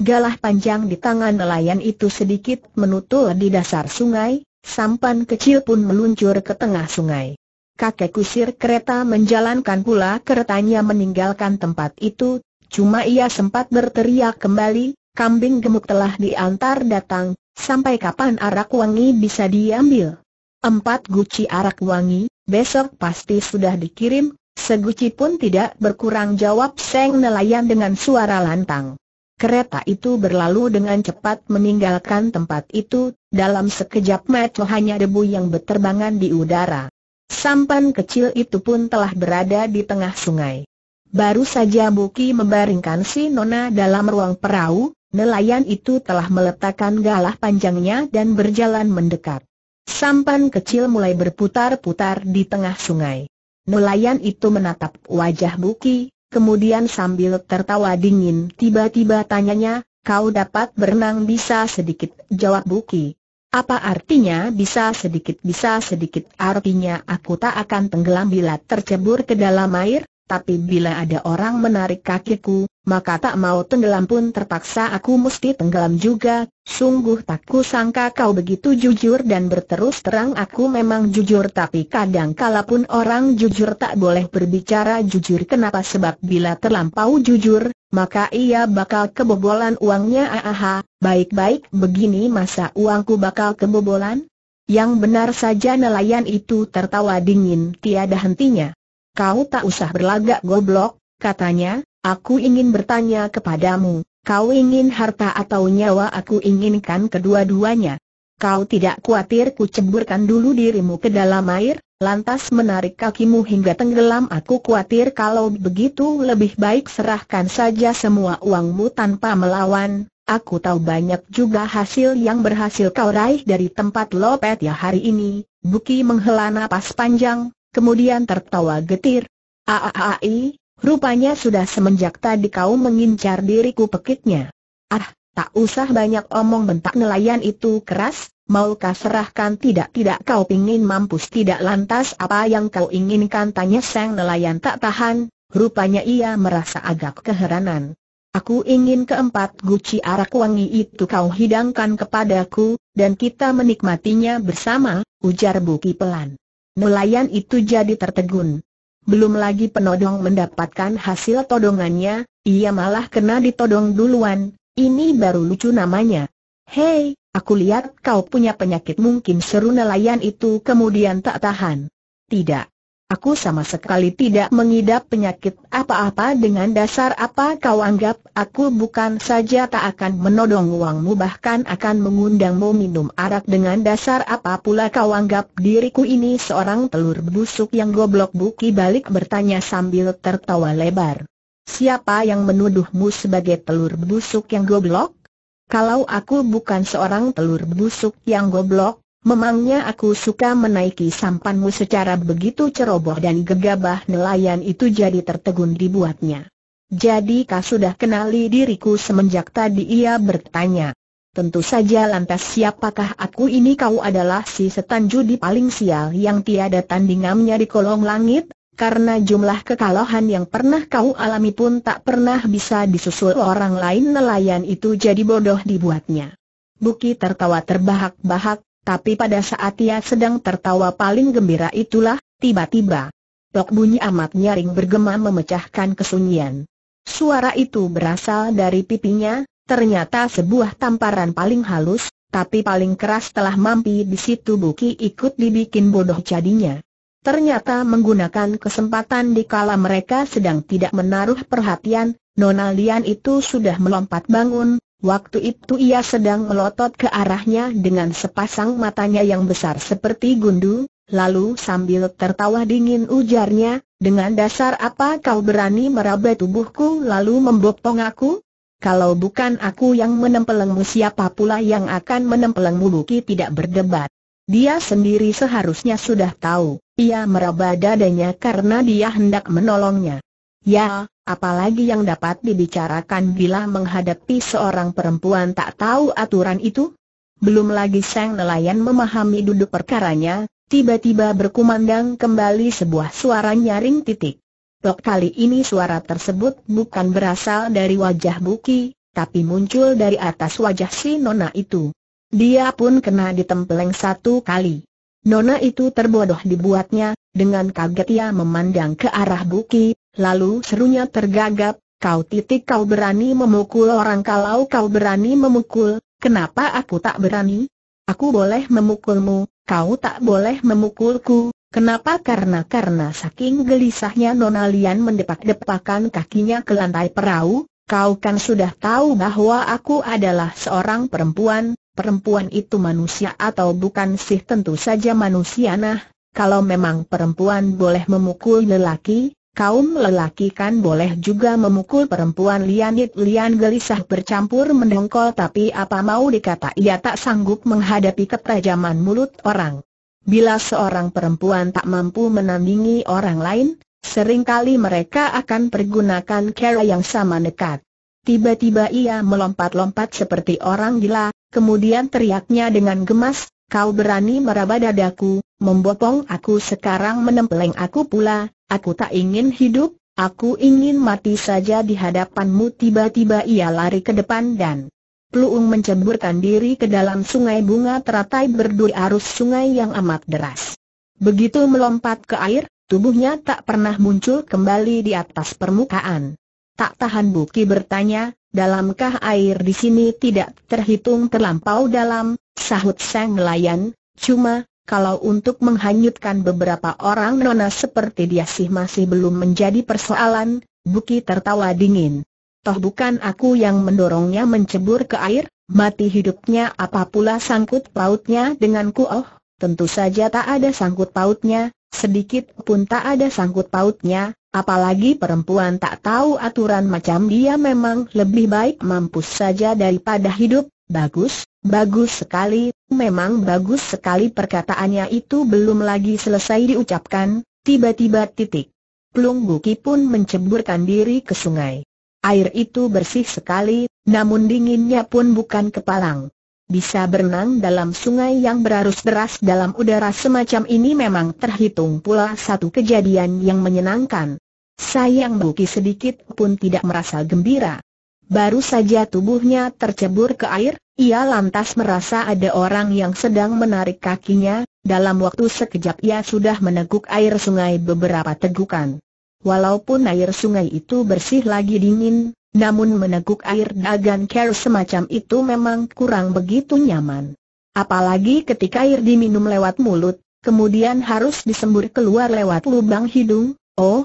Speaker 1: Galah panjang di tangan nelayan itu sedikit menutul di dasar sungai, sampan kecil pun meluncur ke tengah sungai kakek kusir kereta menjalankan pula keretanya meninggalkan tempat itu, cuma ia sempat berteriak kembali, kambing gemuk telah diantar datang, sampai kapan arak wangi bisa diambil? Empat guci arak wangi, besok pasti sudah dikirim, seguci pun tidak berkurang jawab Seng nelayan dengan suara lantang. Kereta itu berlalu dengan cepat meninggalkan tempat itu, dalam sekejap mata hanya debu yang berterbangan di udara. Sampan kecil itu pun telah berada di tengah sungai. Baru saja Buki membaringkan si Nona dalam ruang perahu, nelayan itu telah meletakkan galah panjangnya dan berjalan mendekat. Sampan kecil mulai berputar-putar di tengah sungai. Nelayan itu menatap wajah Buki, kemudian sambil tertawa dingin tiba-tiba tanyanya, kau dapat berenang bisa sedikit, jawab Buki. Apa artinya bisa sedikit bisa sedikit artinya aku tak akan tenggelam bila tercebur ke dalam air? tapi bila ada orang menarik kakiku, maka tak mau tenggelam pun terpaksa aku mesti tenggelam juga, sungguh tak ku sangka kau begitu jujur dan berterus terang aku memang jujur tapi kadang kala pun orang jujur tak boleh berbicara jujur kenapa sebab bila terlampau jujur, maka ia bakal kebobolan uangnya aha, baik-baik begini masa uangku bakal kebobolan? Yang benar saja nelayan itu tertawa dingin tiada hentinya kau tak usah berlagak goblok, katanya, aku ingin bertanya kepadamu, kau ingin harta atau nyawa aku inginkan kedua-duanya. Kau tidak khawatir ku ceburkan dulu dirimu ke dalam air, lantas menarik kakimu hingga tenggelam aku khawatir kalau begitu lebih baik serahkan saja semua uangmu tanpa melawan, aku tahu banyak juga hasil yang berhasil kau raih dari tempat lopet ya hari ini, Buki menghela napas panjang, kemudian tertawa getir. Aaai, rupanya sudah semenjak tadi kau mengincar diriku pekitnya. Ah, tak usah banyak omong bentak nelayan itu keras, maukah serahkan tidak-tidak kau ingin mampus tidak lantas apa yang kau inginkan tanya sang nelayan tak tahan, rupanya ia merasa agak keheranan. Aku ingin keempat guci arak wangi itu kau hidangkan kepadaku, dan kita menikmatinya bersama, ujar Buki pelan. Melayan itu jadi tertegun. Belum lagi penodong mendapatkan hasil todongannya, ia malah kena ditodong duluan, ini baru lucu namanya. Hei, aku lihat kau punya penyakit mungkin seru nelayan itu kemudian tak tahan. Tidak, Aku sama sekali tidak mengidap penyakit apa-apa dengan dasar apa kau anggap aku bukan saja tak akan menodong uangmu bahkan akan mengundangmu minum arak dengan dasar apa pula kau anggap diriku ini seorang telur busuk yang goblok buki balik bertanya sambil tertawa lebar. Siapa yang menuduhmu sebagai telur busuk yang goblok? Kalau aku bukan seorang telur busuk yang goblok, Memangnya aku suka menaiki sampanmu secara begitu ceroboh dan gegabah nelayan itu jadi tertegun dibuatnya. Jadi kau sudah kenali diriku semenjak tadi ia bertanya. Tentu saja lantas siapakah aku ini kau adalah si setan judi paling sial yang tiada tandingannya di kolong langit, karena jumlah kekalahan yang pernah kau alami pun tak pernah bisa disusul orang lain nelayan itu jadi bodoh dibuatnya. Buki tertawa terbahak-bahak, tapi pada saat ia sedang tertawa paling gembira itulah, tiba-tiba, tok bunyi amat nyaring bergema memecahkan kesunyian. Suara itu berasal dari pipinya, ternyata sebuah tamparan paling halus, tapi paling keras telah mampi di situ Buki ikut dibikin bodoh jadinya. Ternyata menggunakan kesempatan di kala mereka sedang tidak menaruh perhatian, Nona Lian itu sudah melompat bangun, Waktu itu ia sedang melotot ke arahnya dengan sepasang matanya yang besar seperti gundu, lalu sambil tertawa dingin ujarnya, dengan dasar apa kau berani meraba tubuhku lalu membopong aku? Kalau bukan aku yang menempelengmu siapa pula yang akan menempelengmu Buki tidak berdebat. Dia sendiri seharusnya sudah tahu, ia meraba dadanya karena dia hendak menolongnya. Ya, apalagi yang dapat dibicarakan bila menghadapi seorang perempuan tak tahu aturan itu? Belum lagi sang nelayan memahami duduk perkaranya, tiba-tiba berkumandang kembali sebuah suara nyaring titik. Tok kali ini suara tersebut bukan berasal dari wajah Buki, tapi muncul dari atas wajah si Nona itu. Dia pun kena ditempeleng satu kali. Nona itu terbodoh dibuatnya, dengan kaget ia memandang ke arah Buki, Lalu serunya tergagap, kau titik kau berani memukul orang kalau kau berani memukul, kenapa aku tak berani? Aku boleh memukulmu, kau tak boleh memukulku, Kenapa? Karena karena saking gelisahnya Nonalian mendepak-depakan kakinya ke lantai perahu, kau kan sudah tahu bahwa aku adalah seorang perempuan, perempuan itu manusia atau bukan sih tentu saja manusia nah, kalau memang perempuan boleh memukul lelaki, Kaum lelaki kan boleh juga memukul perempuan Lianit Lian gelisah bercampur mendongkol tapi apa mau dikata ia tak sanggup menghadapi ketajaman mulut orang. Bila seorang perempuan tak mampu menandingi orang lain, seringkali mereka akan pergunakan cara yang sama dekat. Tiba-tiba ia melompat-lompat seperti orang gila, kemudian teriaknya dengan gemas, Kau berani meraba dadaku, membopong aku sekarang menempeleng aku pula, aku tak ingin hidup, aku ingin mati saja di hadapanmu tiba-tiba ia lari ke depan dan Pluung menceburkan diri ke dalam sungai bunga teratai berduri arus sungai yang amat deras. Begitu melompat ke air, tubuhnya tak pernah muncul kembali di atas permukaan. Tak tahan Buki bertanya, dalamkah air di sini tidak terhitung terlampau dalam, sahut sang nelayan, cuma, kalau untuk menghanyutkan beberapa orang nona seperti dia sih masih belum menjadi persoalan, Buki tertawa dingin. Toh bukan aku yang mendorongnya mencebur ke air, mati hidupnya apa pula sangkut pautnya denganku oh, tentu saja tak ada sangkut pautnya, sedikit pun tak ada sangkut pautnya, Apalagi perempuan tak tahu aturan macam dia memang lebih baik mampus saja daripada hidup, bagus, bagus sekali, memang bagus sekali perkataannya itu belum lagi selesai diucapkan, tiba-tiba titik. Plung Buki pun menceburkan diri ke sungai. Air itu bersih sekali, namun dinginnya pun bukan kepalang bisa berenang dalam sungai yang berarus deras dalam udara semacam ini memang terhitung pula satu kejadian yang menyenangkan. Sayang Buki sedikit pun tidak merasa gembira. Baru saja tubuhnya tercebur ke air, ia lantas merasa ada orang yang sedang menarik kakinya, dalam waktu sekejap ia sudah meneguk air sungai beberapa tegukan. Walaupun air sungai itu bersih lagi dingin, namun meneguk air dagan care semacam itu memang kurang begitu nyaman. Apalagi ketika air diminum lewat mulut, kemudian harus disembur keluar lewat lubang hidung, oh,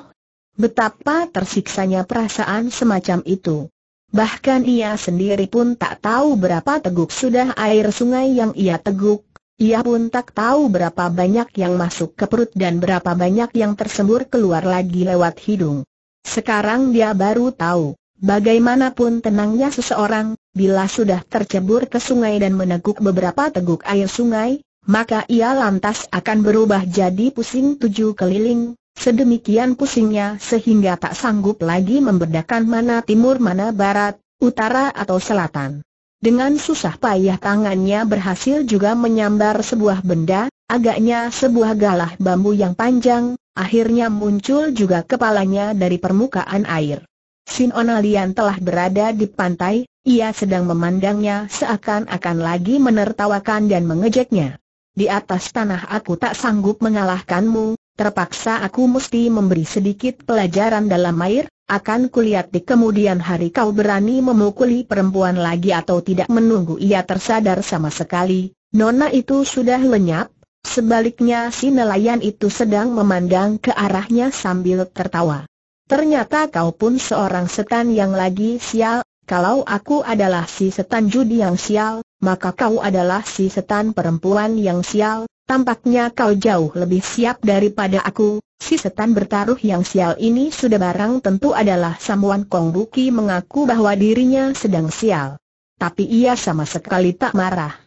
Speaker 1: betapa tersiksanya perasaan semacam itu. Bahkan ia sendiri pun tak tahu berapa teguk sudah air sungai yang ia teguk, ia pun tak tahu berapa banyak yang masuk ke perut dan berapa banyak yang tersembur keluar lagi lewat hidung. Sekarang dia baru tahu Bagaimanapun tenangnya seseorang, bila sudah tercebur ke sungai dan meneguk beberapa teguk air sungai, maka ia lantas akan berubah jadi pusing tujuh keliling, sedemikian pusingnya sehingga tak sanggup lagi membedakan mana timur mana barat, utara atau selatan. Dengan susah payah tangannya berhasil juga menyambar sebuah benda, agaknya sebuah galah bambu yang panjang, akhirnya muncul juga kepalanya dari permukaan air. Sinonalian Onalian telah berada di pantai, ia sedang memandangnya seakan-akan lagi menertawakan dan mengejeknya. Di atas tanah aku tak sanggup mengalahkanmu, terpaksa aku mesti memberi sedikit pelajaran dalam air, akan kulihat di kemudian hari kau berani memukuli perempuan lagi atau tidak menunggu ia tersadar sama sekali, nona itu sudah lenyap, sebaliknya si nelayan itu sedang memandang ke arahnya sambil tertawa. Ternyata kau pun seorang setan yang lagi sial, kalau aku adalah si setan judi yang sial, maka kau adalah si setan perempuan yang sial, Tampaknya kau jauh lebih siap daripada aku, si setan bertaruh yang sial ini sudah barang tentu adalah Samuan Kong Buki mengaku bahwa dirinya sedang sial. Tapi ia sama sekali tak marah.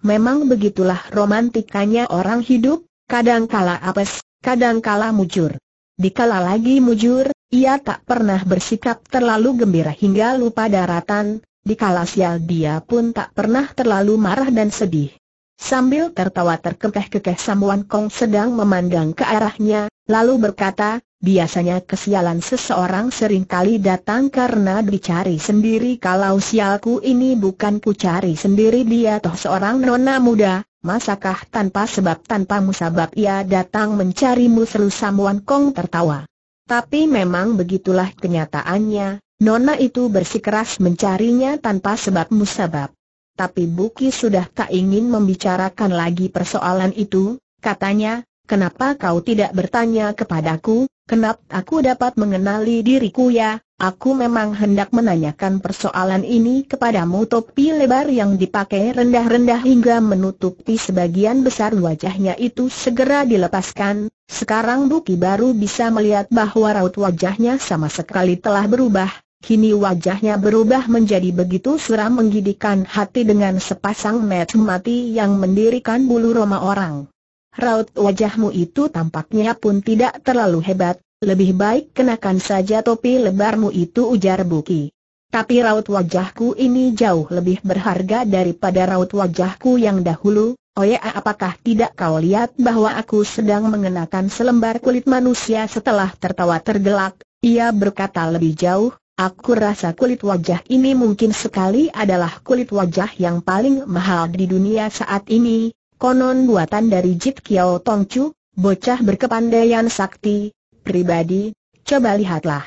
Speaker 1: Memang begitulah romantikanya orang hidup, Kadang kalah apes, kadang kalah mujur. Dikala lagi mujur, ia tak pernah bersikap terlalu gembira hingga lupa daratan, di sial dia pun tak pernah terlalu marah dan sedih. Sambil tertawa terkekeh-kekeh Samuan Kong sedang memandang ke arahnya, lalu berkata, biasanya kesialan seseorang seringkali datang karena dicari sendiri kalau sialku ini bukan ku cari sendiri dia toh seorang nona muda, masakah tanpa sebab tanpa musabab ia datang mencarimu seru Samuan Kong tertawa. Tapi memang begitulah kenyataannya, Nona itu bersikeras mencarinya tanpa sebab musabab. Tapi Buki sudah tak ingin membicarakan lagi persoalan itu, katanya, kenapa kau tidak bertanya kepadaku, kenapa aku dapat mengenali diriku ya, Aku memang hendak menanyakan persoalan ini kepadamu topi lebar yang dipakai rendah-rendah hingga menutupi sebagian besar wajahnya itu segera dilepaskan. Sekarang Buki baru bisa melihat bahwa raut wajahnya sama sekali telah berubah. Kini wajahnya berubah menjadi begitu suram menggidikan hati dengan sepasang mata mati yang mendirikan bulu roma orang. Raut wajahmu itu tampaknya pun tidak terlalu hebat, lebih baik kenakan saja topi lebarmu itu ujar Buki. Tapi raut wajahku ini jauh lebih berharga daripada raut wajahku yang dahulu, Oya apakah tidak kau lihat bahwa aku sedang mengenakan selembar kulit manusia setelah tertawa tergelak, ia berkata lebih jauh, aku rasa kulit wajah ini mungkin sekali adalah kulit wajah yang paling mahal di dunia saat ini, konon buatan dari Jit Kiao Tongcu, bocah berkepandaian sakti, pribadi, coba lihatlah.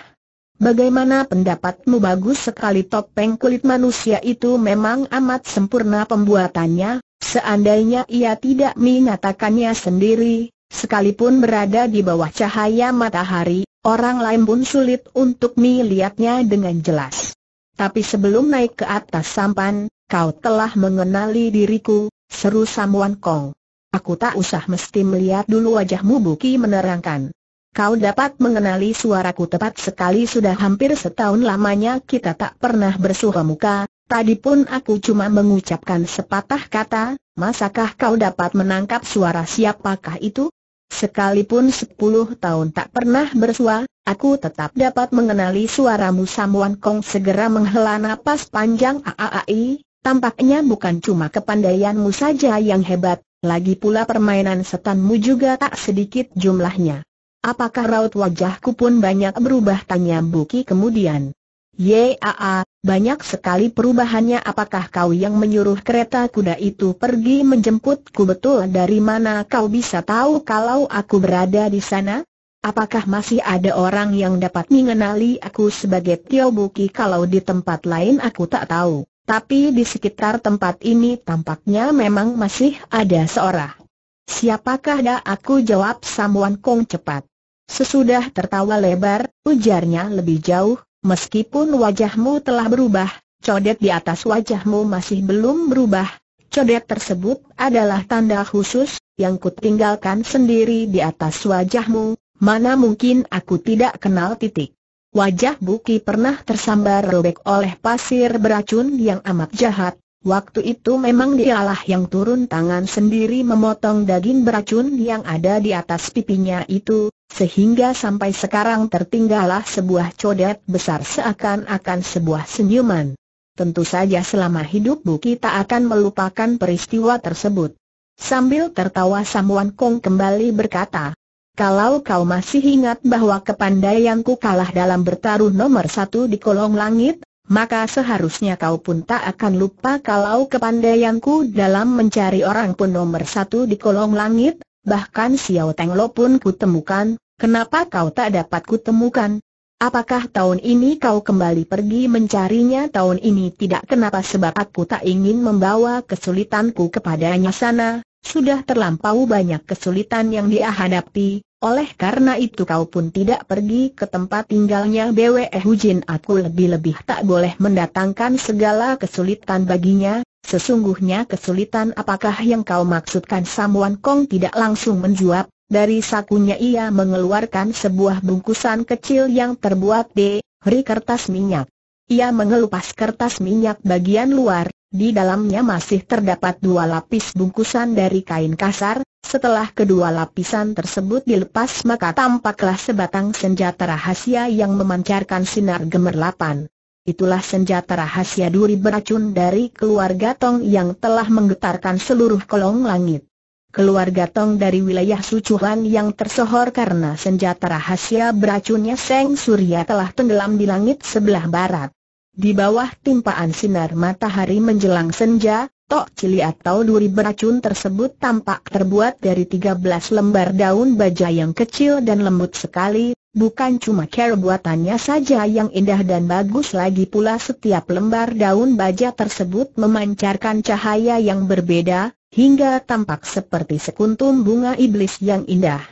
Speaker 1: Bagaimana pendapatmu bagus sekali topeng kulit manusia itu memang amat sempurna pembuatannya, seandainya ia tidak mengatakannya sendiri, sekalipun berada di bawah cahaya matahari, orang lain pun sulit untuk melihatnya dengan jelas. Tapi sebelum naik ke atas sampan, kau telah mengenali diriku, seru Samuan Kong. Aku tak usah mesti melihat dulu wajahmu Buki menerangkan. Kau dapat mengenali suaraku tepat sekali sudah hampir setahun lamanya kita tak pernah bersuha muka, tadi pun aku cuma mengucapkan sepatah kata, masakah kau dapat menangkap suara siapakah itu? Sekalipun sepuluh tahun tak pernah bersua, aku tetap dapat mengenali suaramu Samuan Kong segera menghela napas panjang AAAI, tampaknya bukan cuma kepandaianmu saja yang hebat, lagi pula permainan setanmu juga tak sedikit jumlahnya. Apakah raut wajahku pun banyak berubah tanya Buki kemudian. Yaa, banyak sekali perubahannya apakah kau yang menyuruh kereta kuda itu pergi menjemputku betul dari mana kau bisa tahu kalau aku berada di sana? Apakah masih ada orang yang dapat mengenali aku sebagai Tio Buki kalau di tempat lain aku tak tahu, tapi di sekitar tempat ini tampaknya memang masih ada seorang. Siapakah dah aku jawab Samuan Kong cepat. Sesudah tertawa lebar, ujarnya lebih jauh, meskipun wajahmu telah berubah, codet di atas wajahmu masih belum berubah. Codet tersebut adalah tanda khusus, yang kutinggalkan sendiri di atas wajahmu, mana mungkin aku tidak kenal titik. Wajah Buki pernah tersambar robek oleh pasir beracun yang amat jahat. Waktu itu memang dialah yang turun tangan sendiri memotong daging beracun yang ada di atas pipinya itu, sehingga sampai sekarang tertinggallah sebuah codet besar seakan-akan sebuah senyuman. Tentu saja selama hidup Bu kita akan melupakan peristiwa tersebut. Sambil tertawa Samuan Kong kembali berkata, kalau kau masih ingat bahwa kepandaianku kalah dalam bertaruh nomor satu di kolong langit, maka seharusnya kau pun tak akan lupa kalau kepandaianku dalam mencari orang pun nomor satu di kolong langit, bahkan Xiao Teng pun kutemukan, kenapa kau tak dapat kutemukan? Apakah tahun ini kau kembali pergi mencarinya tahun ini tidak kenapa sebab aku tak ingin membawa kesulitanku kepadanya sana, sudah terlampau banyak kesulitan yang dia hadapi, oleh karena itu kau pun tidak pergi ke tempat tinggalnya BWE Hujin aku lebih-lebih tak boleh mendatangkan segala kesulitan baginya, Sesungguhnya kesulitan apakah yang kau maksudkan Samuan Kong tidak langsung menjawab, dari sakunya ia mengeluarkan sebuah bungkusan kecil yang terbuat dari kertas minyak. Ia mengelupas kertas minyak bagian luar, di dalamnya masih terdapat dua lapis bungkusan dari kain kasar, setelah kedua lapisan tersebut dilepas maka tampaklah sebatang senjata rahasia yang memancarkan sinar gemerlapan itulah senjata rahasia duri beracun dari keluarga Tong yang telah menggetarkan seluruh kolong langit. Keluarga Tong dari wilayah Sucuhan yang tersohor karena senjata rahasia beracunnya Seng Surya telah tenggelam di langit sebelah barat. Di bawah timpaan sinar matahari menjelang senja, Tok cili atau duri beracun tersebut tampak terbuat dari 13 lembar daun baja yang kecil dan lembut sekali, Bukan cuma care buatannya saja yang indah dan bagus lagi pula setiap lembar daun baja tersebut memancarkan cahaya yang berbeda, hingga tampak seperti sekuntum bunga iblis yang indah.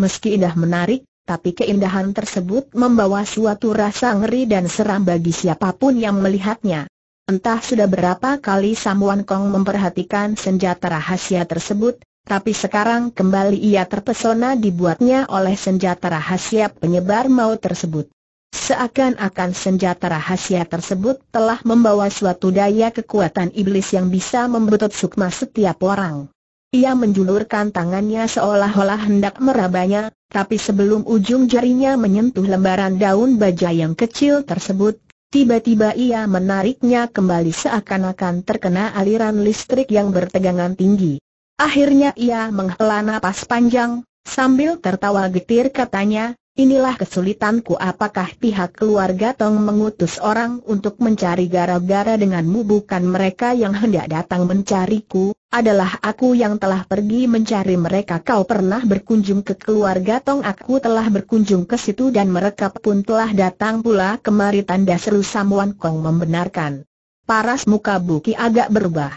Speaker 1: Meski indah menarik, tapi keindahan tersebut membawa suatu rasa ngeri dan seram bagi siapapun yang melihatnya. Entah sudah berapa kali Samuan Kong memperhatikan senjata rahasia tersebut, tapi sekarang kembali ia terpesona dibuatnya oleh senjata rahasia penyebar maut tersebut. Seakan-akan senjata rahasia tersebut telah membawa suatu daya kekuatan iblis yang bisa membetut sukma setiap orang. Ia menjulurkan tangannya seolah-olah hendak merabanya, tapi sebelum ujung jarinya menyentuh lembaran daun baja yang kecil tersebut, tiba-tiba ia menariknya kembali seakan-akan terkena aliran listrik yang bertegangan tinggi. Akhirnya ia menghela napas panjang, sambil tertawa getir katanya, inilah kesulitanku apakah pihak keluarga Tong mengutus orang untuk mencari gara-gara denganmu bukan mereka yang hendak datang mencariku, adalah aku yang telah pergi mencari mereka kau pernah berkunjung ke keluarga Tong aku telah berkunjung ke situ dan mereka pun telah datang pula kemari tanda seru Samuan Kong membenarkan. Paras muka Buki agak berubah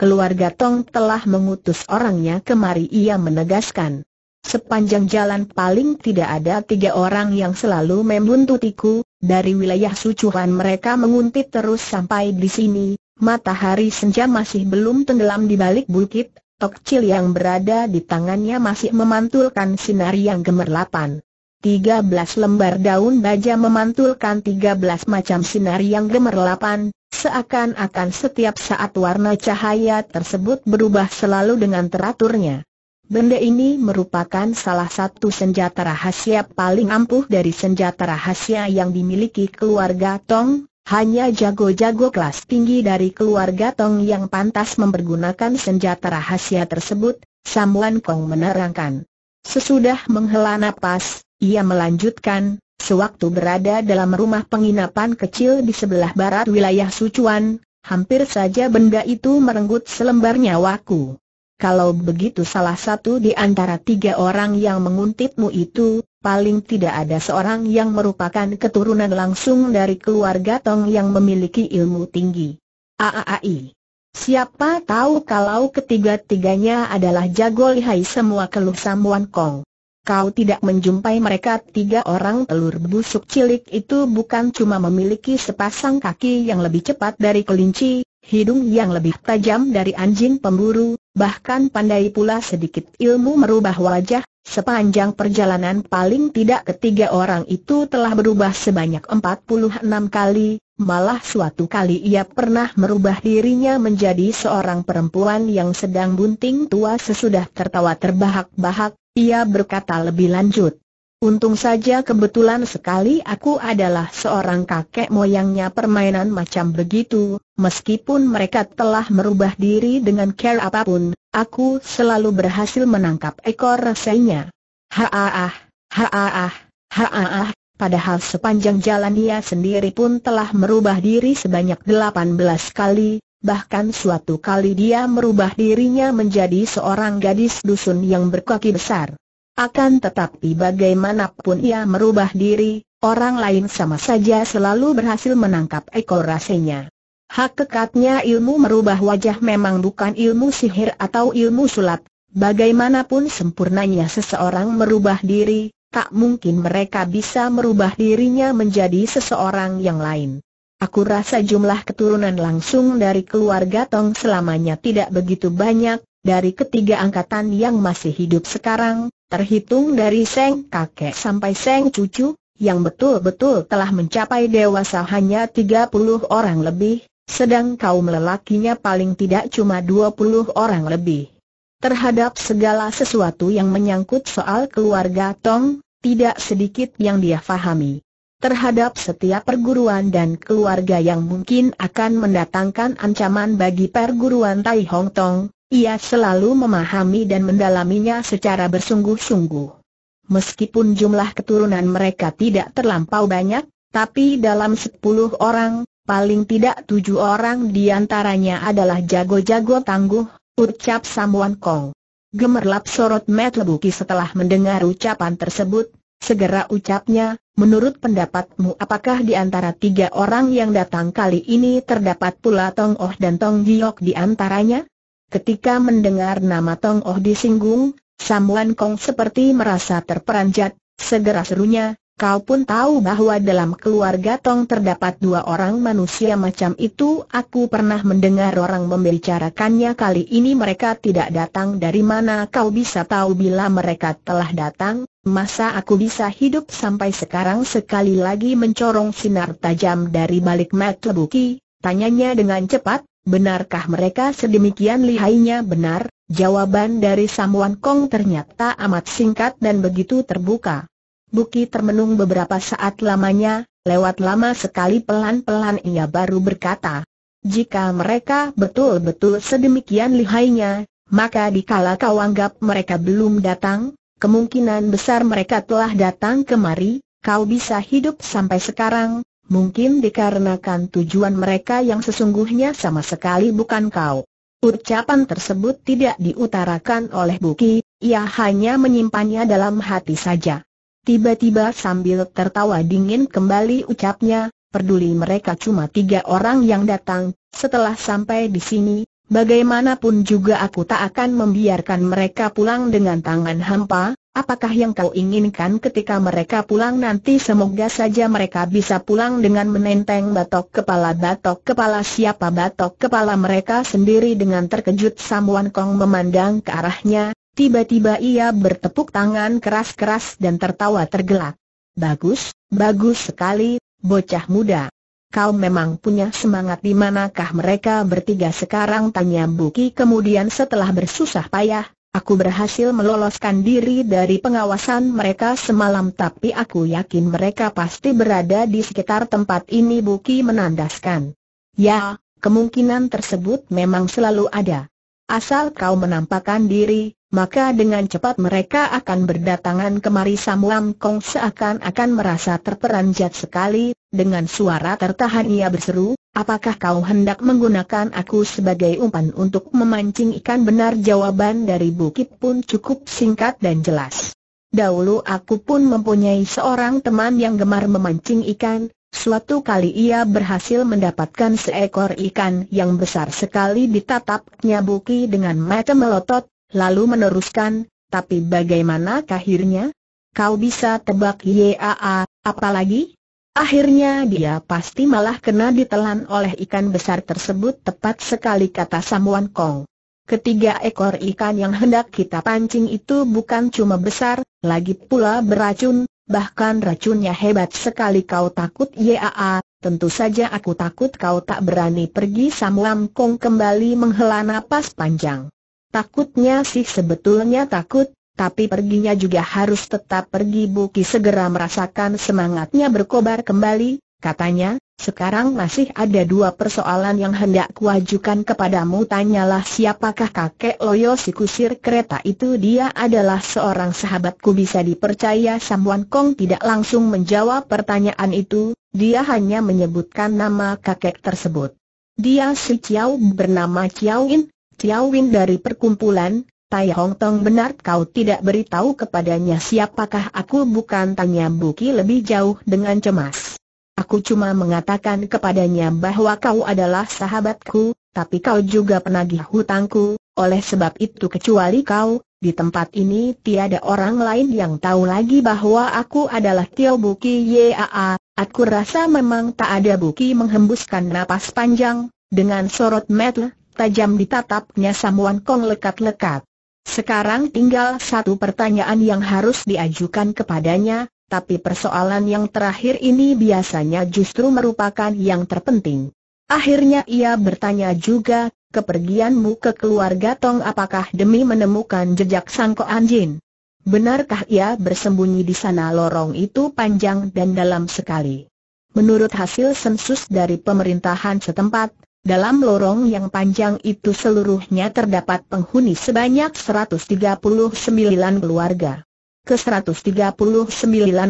Speaker 1: keluarga Tong telah mengutus orangnya kemari ia menegaskan. Sepanjang jalan paling tidak ada tiga orang yang selalu membuntutiku. dari wilayah sucuhan mereka menguntit terus sampai di sini, matahari senja masih belum tenggelam di balik bukit, tokcil yang berada di tangannya masih memantulkan sinar yang gemerlapan. 13 lembar daun baja memantulkan 13 macam sinar yang gemerlapan, seakan-akan setiap saat warna cahaya tersebut berubah selalu dengan teraturnya. Benda ini merupakan salah satu senjata rahasia paling ampuh dari senjata rahasia yang dimiliki keluarga Tong, hanya jago-jago kelas tinggi dari keluarga Tong yang pantas mempergunakan senjata rahasia tersebut, Samuan Kong menerangkan. Sesudah menghela napas, ia melanjutkan, sewaktu berada dalam rumah penginapan kecil di sebelah barat wilayah Sucuan, hampir saja benda itu merenggut selembar nyawaku. Kalau begitu salah satu di antara tiga orang yang menguntitmu itu, paling tidak ada seorang yang merupakan keturunan langsung dari keluarga Tong yang memiliki ilmu tinggi. AAAI. Siapa tahu kalau ketiga-tiganya adalah jago lihai semua keluh Samuan Kong kau tidak menjumpai mereka tiga orang telur busuk cilik itu bukan cuma memiliki sepasang kaki yang lebih cepat dari kelinci, hidung yang lebih tajam dari anjing pemburu, bahkan pandai pula sedikit ilmu merubah wajah, sepanjang perjalanan paling tidak ketiga orang itu telah berubah sebanyak 46 kali, Malah suatu kali ia pernah merubah dirinya menjadi seorang perempuan yang sedang bunting tua sesudah tertawa terbahak-bahak, ia berkata lebih lanjut. Untung saja kebetulan sekali aku adalah seorang kakek moyangnya permainan macam begitu, meskipun mereka telah merubah diri dengan care apapun, aku selalu berhasil menangkap ekor rasanya. Haaah, haaah, haaah, padahal sepanjang jalan ia sendiri pun telah merubah diri sebanyak 18 kali, Bahkan suatu kali dia merubah dirinya menjadi seorang gadis dusun yang berkaki besar. Akan tetapi bagaimanapun ia merubah diri, orang lain sama saja selalu berhasil menangkap ekor rasanya. Hak kekatnya ilmu merubah wajah memang bukan ilmu sihir atau ilmu sulap, bagaimanapun sempurnanya seseorang merubah diri, tak mungkin mereka bisa merubah dirinya menjadi seseorang yang lain. Aku rasa jumlah keturunan langsung dari keluarga Tong selamanya tidak begitu banyak, dari ketiga angkatan yang masih hidup sekarang, terhitung dari Seng kakek sampai Seng cucu, yang betul-betul telah mencapai dewasa hanya 30 orang lebih, sedang kaum lelakinya paling tidak cuma 20 orang lebih. Terhadap segala sesuatu yang menyangkut soal keluarga Tong, tidak sedikit yang dia fahami terhadap setiap perguruan dan keluarga yang mungkin akan mendatangkan ancaman bagi perguruan Tai Hong Tong, ia selalu memahami dan mendalaminya secara bersungguh-sungguh. Meskipun jumlah keturunan mereka tidak terlampau banyak, tapi dalam 10 orang, paling tidak tujuh orang di antaranya adalah jago-jago tangguh, ucap Samuan Kong. Gemerlap sorot Mat Lebuki setelah mendengar ucapan tersebut, segera ucapnya, Menurut pendapatmu apakah di antara tiga orang yang datang kali ini terdapat pula Tong Oh dan Tong Giok di antaranya? Ketika mendengar nama Tong Oh disinggung, Samuan Kong seperti merasa terperanjat, segera serunya, Kau pun tahu bahwa dalam keluarga Tong terdapat dua orang manusia macam itu Aku pernah mendengar orang membicarakannya Kali ini mereka tidak datang dari mana kau bisa tahu bila mereka telah datang Masa aku bisa hidup sampai sekarang sekali lagi mencorong sinar tajam dari balik mata Buki Tanyanya dengan cepat, benarkah mereka sedemikian lihainya benar? Jawaban dari Samuan Kong ternyata amat singkat dan begitu terbuka Buki termenung beberapa saat lamanya, lewat lama sekali pelan-pelan ia baru berkata, jika mereka betul-betul sedemikian lihainya, maka dikala kau anggap mereka belum datang, kemungkinan besar mereka telah datang kemari, kau bisa hidup sampai sekarang, mungkin dikarenakan tujuan mereka yang sesungguhnya sama sekali bukan kau. Ucapan tersebut tidak diutarakan oleh Buki, ia hanya menyimpannya dalam hati saja. Tiba-tiba sambil tertawa dingin kembali ucapnya, peduli mereka cuma tiga orang yang datang, setelah sampai di sini, bagaimanapun juga aku tak akan membiarkan mereka pulang dengan tangan hampa, apakah yang kau inginkan ketika mereka pulang nanti semoga saja mereka bisa pulang dengan menenteng batok kepala batok kepala siapa batok kepala mereka sendiri dengan terkejut Samuan Kong memandang ke arahnya, Tiba-tiba ia bertepuk tangan keras-keras dan tertawa tergelak. Bagus, bagus sekali, bocah muda. Kau memang punya semangat di manakah mereka bertiga sekarang tanya Buki kemudian setelah bersusah payah, aku berhasil meloloskan diri dari pengawasan mereka semalam tapi aku yakin mereka pasti berada di sekitar tempat ini Buki menandaskan. Ya, kemungkinan tersebut memang selalu ada. Asal kau menampakkan diri, maka dengan cepat mereka akan berdatangan kemari Samuam Kong seakan-akan merasa terperanjat sekali, dengan suara tertahan ia berseru, apakah kau hendak menggunakan aku sebagai umpan untuk memancing ikan benar jawaban dari bukit pun cukup singkat dan jelas. Dahulu aku pun mempunyai seorang teman yang gemar memancing ikan, Suatu kali ia berhasil mendapatkan seekor ikan yang besar sekali ditatapnya Buki dengan mata melotot, lalu meneruskan, tapi bagaimana akhirnya? Kau bisa tebak YAA, apalagi? Akhirnya dia pasti malah kena ditelan oleh ikan besar tersebut tepat sekali kata Samuan Kong. Ketiga ekor ikan yang hendak kita pancing itu bukan cuma besar, lagi pula beracun, bahkan racunnya hebat sekali kau takut YAA, tentu saja aku takut kau tak berani pergi Samuan Kong kembali menghela napas panjang. Takutnya sih sebetulnya takut, tapi perginya juga harus tetap pergi Buki segera merasakan semangatnya berkobar kembali, katanya, sekarang masih ada dua persoalan yang hendak kuajukan kepadamu Tanyalah siapakah kakek Loyo si kusir kereta itu dia adalah seorang sahabatku bisa dipercaya Samuan Kong tidak langsung menjawab pertanyaan itu, dia hanya menyebutkan nama kakek tersebut. Dia si Chiao bernama Chiao In, Tiao Win dari perkumpulan, Tai Hong Tong benar kau tidak beritahu kepadanya siapakah aku bukan tanya Buki lebih jauh dengan cemas. Aku cuma mengatakan kepadanya bahwa kau adalah sahabatku, tapi kau juga penagih hutangku, oleh sebab itu kecuali kau, di tempat ini tiada orang lain yang tahu lagi bahwa aku adalah Tio Buki Yaa, aku rasa memang tak ada Buki menghembuskan napas panjang, dengan sorot mata tajam ditatapnya Samuan Kong lekat-lekat. Sekarang tinggal satu pertanyaan yang harus diajukan kepadanya, tapi persoalan yang terakhir ini biasanya justru merupakan yang terpenting. Akhirnya ia bertanya juga, kepergianmu ke keluarga Tong apakah demi menemukan jejak Sangko Anjin? Benarkah ia bersembunyi di sana lorong itu panjang dan dalam sekali? Menurut hasil sensus dari pemerintahan setempat, dalam lorong yang panjang itu seluruhnya terdapat penghuni sebanyak 139 keluarga. Ke-139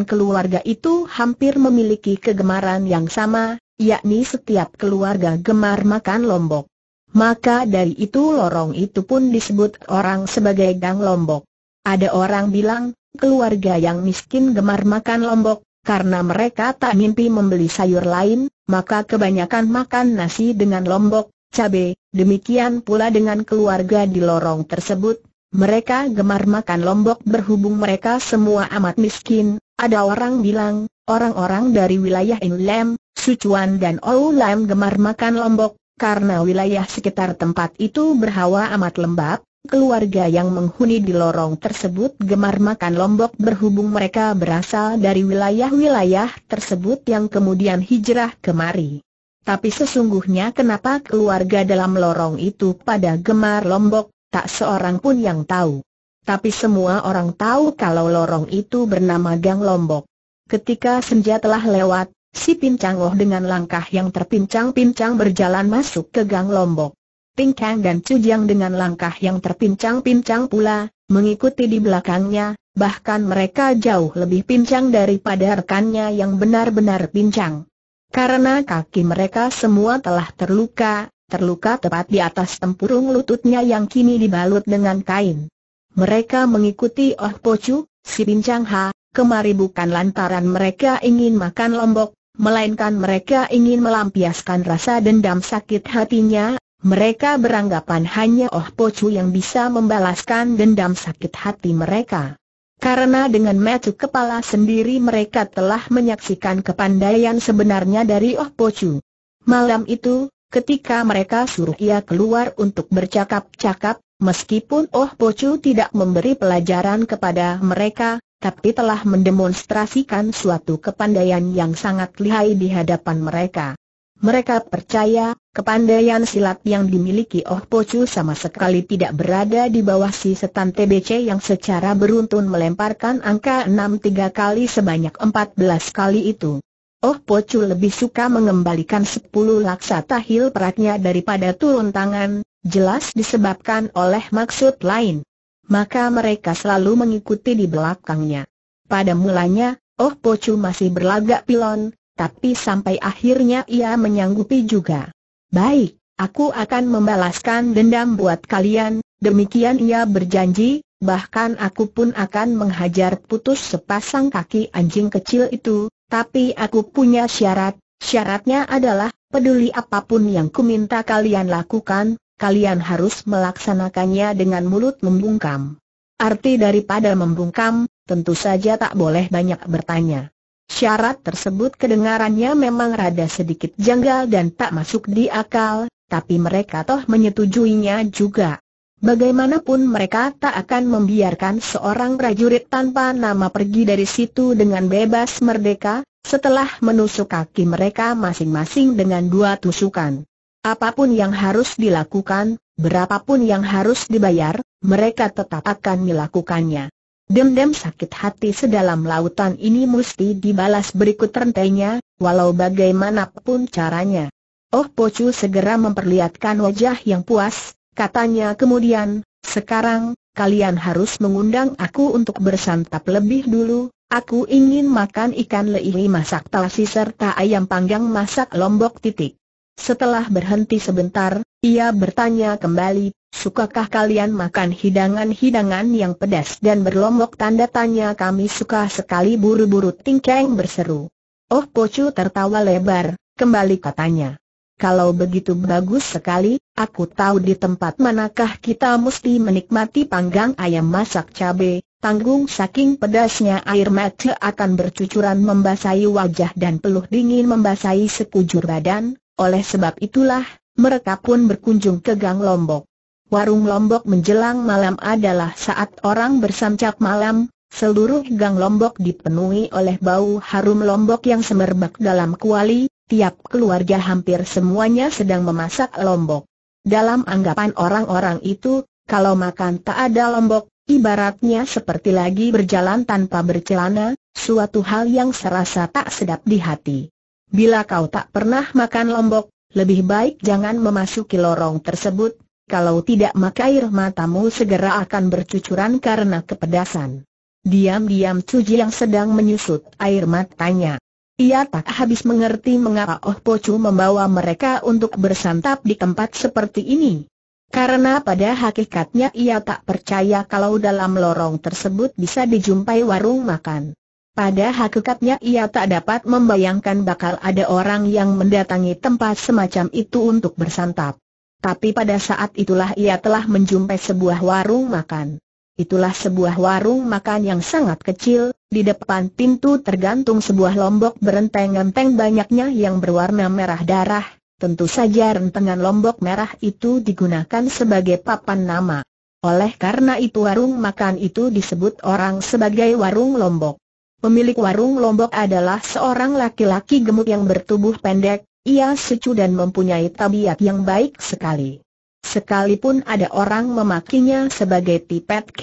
Speaker 1: keluarga itu hampir memiliki kegemaran yang sama, yakni setiap keluarga gemar makan lombok. Maka dari itu lorong itu pun disebut orang sebagai Gang Lombok. Ada orang bilang, keluarga yang miskin gemar makan lombok, karena mereka tak mimpi membeli sayur lain, maka kebanyakan makan nasi dengan lombok, cabai, demikian pula dengan keluarga di lorong tersebut. Mereka gemar makan lombok berhubung mereka semua amat miskin, ada orang bilang, orang-orang dari wilayah Inlem, Sichuan dan Oulam gemar makan lombok, karena wilayah sekitar tempat itu berhawa amat lembab, Keluarga yang menghuni di lorong tersebut gemar makan lombok berhubung mereka berasal dari wilayah-wilayah tersebut yang kemudian hijrah kemari. Tapi sesungguhnya kenapa keluarga dalam lorong itu pada gemar lombok, tak seorang pun yang tahu. Tapi semua orang tahu kalau lorong itu bernama Gang Lombok. Ketika senja telah lewat, si pincangoh dengan langkah yang terpincang-pincang berjalan masuk ke Gang Lombok. Ping Kang dan Chu Jiang dengan langkah yang terpincang-pincang pula, mengikuti di belakangnya, bahkan mereka jauh lebih pincang daripada rekannya yang benar-benar pincang. Karena kaki mereka semua telah terluka, terluka tepat di atas tempurung lututnya yang kini dibalut dengan kain. Mereka mengikuti Oh Pocu, si Pincang Ha, kemari bukan lantaran mereka ingin makan lombok, melainkan mereka ingin melampiaskan rasa dendam sakit hatinya mereka beranggapan hanya Oh Pocu yang bisa membalaskan dendam sakit hati mereka. Karena dengan metu kepala sendiri mereka telah menyaksikan kepandaian sebenarnya dari Oh Pocu. Malam itu, ketika mereka suruh ia keluar untuk bercakap-cakap, meskipun Oh Pocu tidak memberi pelajaran kepada mereka, tapi telah mendemonstrasikan suatu kepandaian yang sangat lihai di hadapan mereka. Mereka percaya Kepandaian silat yang dimiliki Oh Pocu sama sekali tidak berada di bawah si setan TBC yang secara beruntun melemparkan angka 63 kali sebanyak 14 kali itu. Oh Pocu lebih suka mengembalikan 10 laksa tahil peraknya daripada turun tangan, jelas disebabkan oleh maksud lain. Maka mereka selalu mengikuti di belakangnya. Pada mulanya, Oh Pocu masih berlagak pilon, tapi sampai akhirnya ia menyanggupi juga. Baik, aku akan membalaskan dendam buat kalian, demikian ia berjanji, bahkan aku pun akan menghajar putus sepasang kaki anjing kecil itu, tapi aku punya syarat, syaratnya adalah, peduli apapun yang kuminta kalian lakukan, kalian harus melaksanakannya dengan mulut membungkam. Arti daripada membungkam, tentu saja tak boleh banyak bertanya. Syarat tersebut kedengarannya memang rada sedikit janggal dan tak masuk di akal, tapi mereka toh menyetujuinya juga. Bagaimanapun mereka tak akan membiarkan seorang prajurit tanpa nama pergi dari situ dengan bebas merdeka, setelah menusuk kaki mereka masing-masing dengan dua tusukan. Apapun yang harus dilakukan, berapapun yang harus dibayar, mereka tetap akan melakukannya. Dendam sakit hati sedalam lautan ini mesti dibalas berikut rentenya, walau bagaimanapun caranya. Oh Pocu segera memperlihatkan wajah yang puas, katanya kemudian, sekarang, kalian harus mengundang aku untuk bersantap lebih dulu, aku ingin makan ikan leili masak talasi serta ayam panggang masak lombok titik. Setelah berhenti sebentar, ia bertanya kembali, Sukakah kalian makan hidangan-hidangan yang pedas dan berlombok tanda tanya kami suka sekali buru-buru tingkeng berseru. Oh Pocu tertawa lebar, kembali katanya. Kalau begitu bagus sekali, aku tahu di tempat manakah kita mesti menikmati panggang ayam masak cabe, tanggung saking pedasnya air mata akan bercucuran membasahi wajah dan peluh dingin membasahi sekujur badan, oleh sebab itulah, mereka pun berkunjung ke Gang Lombok warung Lombok menjelang malam adalah saat orang bersamcak malam, seluruh gang Lombok dipenuhi oleh bau harum Lombok yang semerbak dalam kuali, tiap keluarga hampir semuanya sedang memasak Lombok. Dalam anggapan orang-orang itu, kalau makan tak ada Lombok, ibaratnya seperti lagi berjalan tanpa bercelana, suatu hal yang serasa tak sedap di hati. Bila kau tak pernah makan Lombok, lebih baik jangan memasuki lorong tersebut, kalau tidak maka air matamu segera akan bercucuran karena kepedasan. Diam-diam Cuji yang sedang menyusut air matanya. Ia tak habis mengerti mengapa Oh Pocu membawa mereka untuk bersantap di tempat seperti ini. Karena pada hakikatnya ia tak percaya kalau dalam lorong tersebut bisa dijumpai warung makan. Pada hakikatnya ia tak dapat membayangkan bakal ada orang yang mendatangi tempat semacam itu untuk bersantap. Tapi pada saat itulah ia telah menjumpai sebuah warung makan. Itulah sebuah warung makan yang sangat kecil, di depan pintu tergantung sebuah lombok berenteng-enteng banyaknya yang berwarna merah darah, tentu saja rentengan lombok merah itu digunakan sebagai papan nama. Oleh karena itu warung makan itu disebut orang sebagai warung lombok. Pemilik warung lombok adalah seorang laki-laki gemuk yang bertubuh pendek, ia secu dan mempunyai tabiat yang baik sekali. Sekalipun ada orang memakinya sebagai pipet K,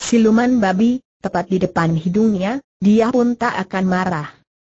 Speaker 1: siluman babi, tepat di depan hidungnya, dia pun tak akan marah.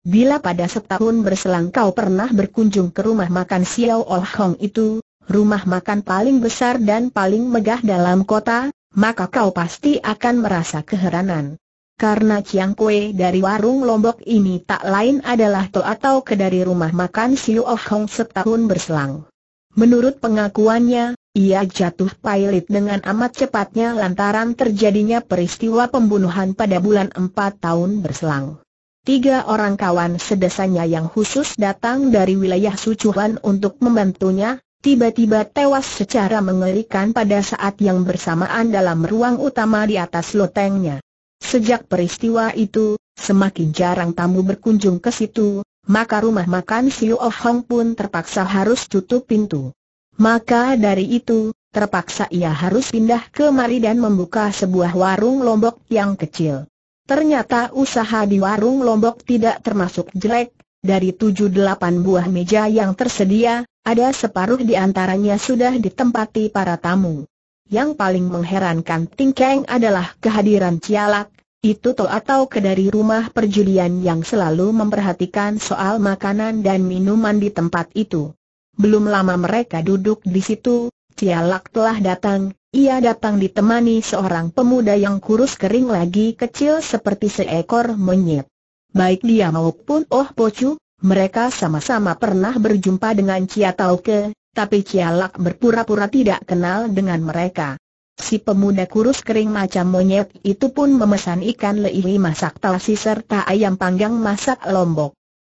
Speaker 1: Bila pada setahun berselang kau pernah berkunjung ke rumah makan Xiao Ol Hong itu, rumah makan paling besar dan paling megah dalam kota, maka kau pasti akan merasa keheranan karena Chiang Kue dari warung Lombok ini tak lain adalah to atau ke dari rumah makan Siu Of Hong setahun berselang. Menurut pengakuannya, ia jatuh pailit dengan amat cepatnya lantaran terjadinya peristiwa pembunuhan pada bulan 4 tahun berselang. Tiga orang kawan sedesanya yang khusus datang dari wilayah Sucuhan untuk membantunya, tiba-tiba tewas secara mengerikan pada saat yang bersamaan dalam ruang utama di atas lotengnya. Sejak peristiwa itu, semakin jarang tamu berkunjung ke situ, maka rumah makan Siu Oh Hong pun terpaksa harus tutup pintu. Maka dari itu, terpaksa ia harus pindah ke mari dan membuka sebuah warung lombok yang kecil. Ternyata usaha di warung lombok tidak termasuk jelek, dari 7-8 buah meja yang tersedia, ada separuh di antaranya sudah ditempati para tamu. Yang paling mengherankan Tingkeng adalah kehadiran Cialak, itu toh atau kedari rumah perjudian yang selalu memperhatikan soal makanan dan minuman di tempat itu. Belum lama mereka duduk di situ, Cialak telah datang, ia datang ditemani seorang pemuda yang kurus kering lagi kecil seperti seekor monyet. Baik dia maupun Oh Pocu, mereka sama-sama pernah berjumpa dengan Cia Tauke, tapi Cialak berpura-pura tidak kenal dengan mereka. Si pemuda kurus kering macam monyet itu pun memesan ikan leili masak talasi serta ayam panggang masak lombok.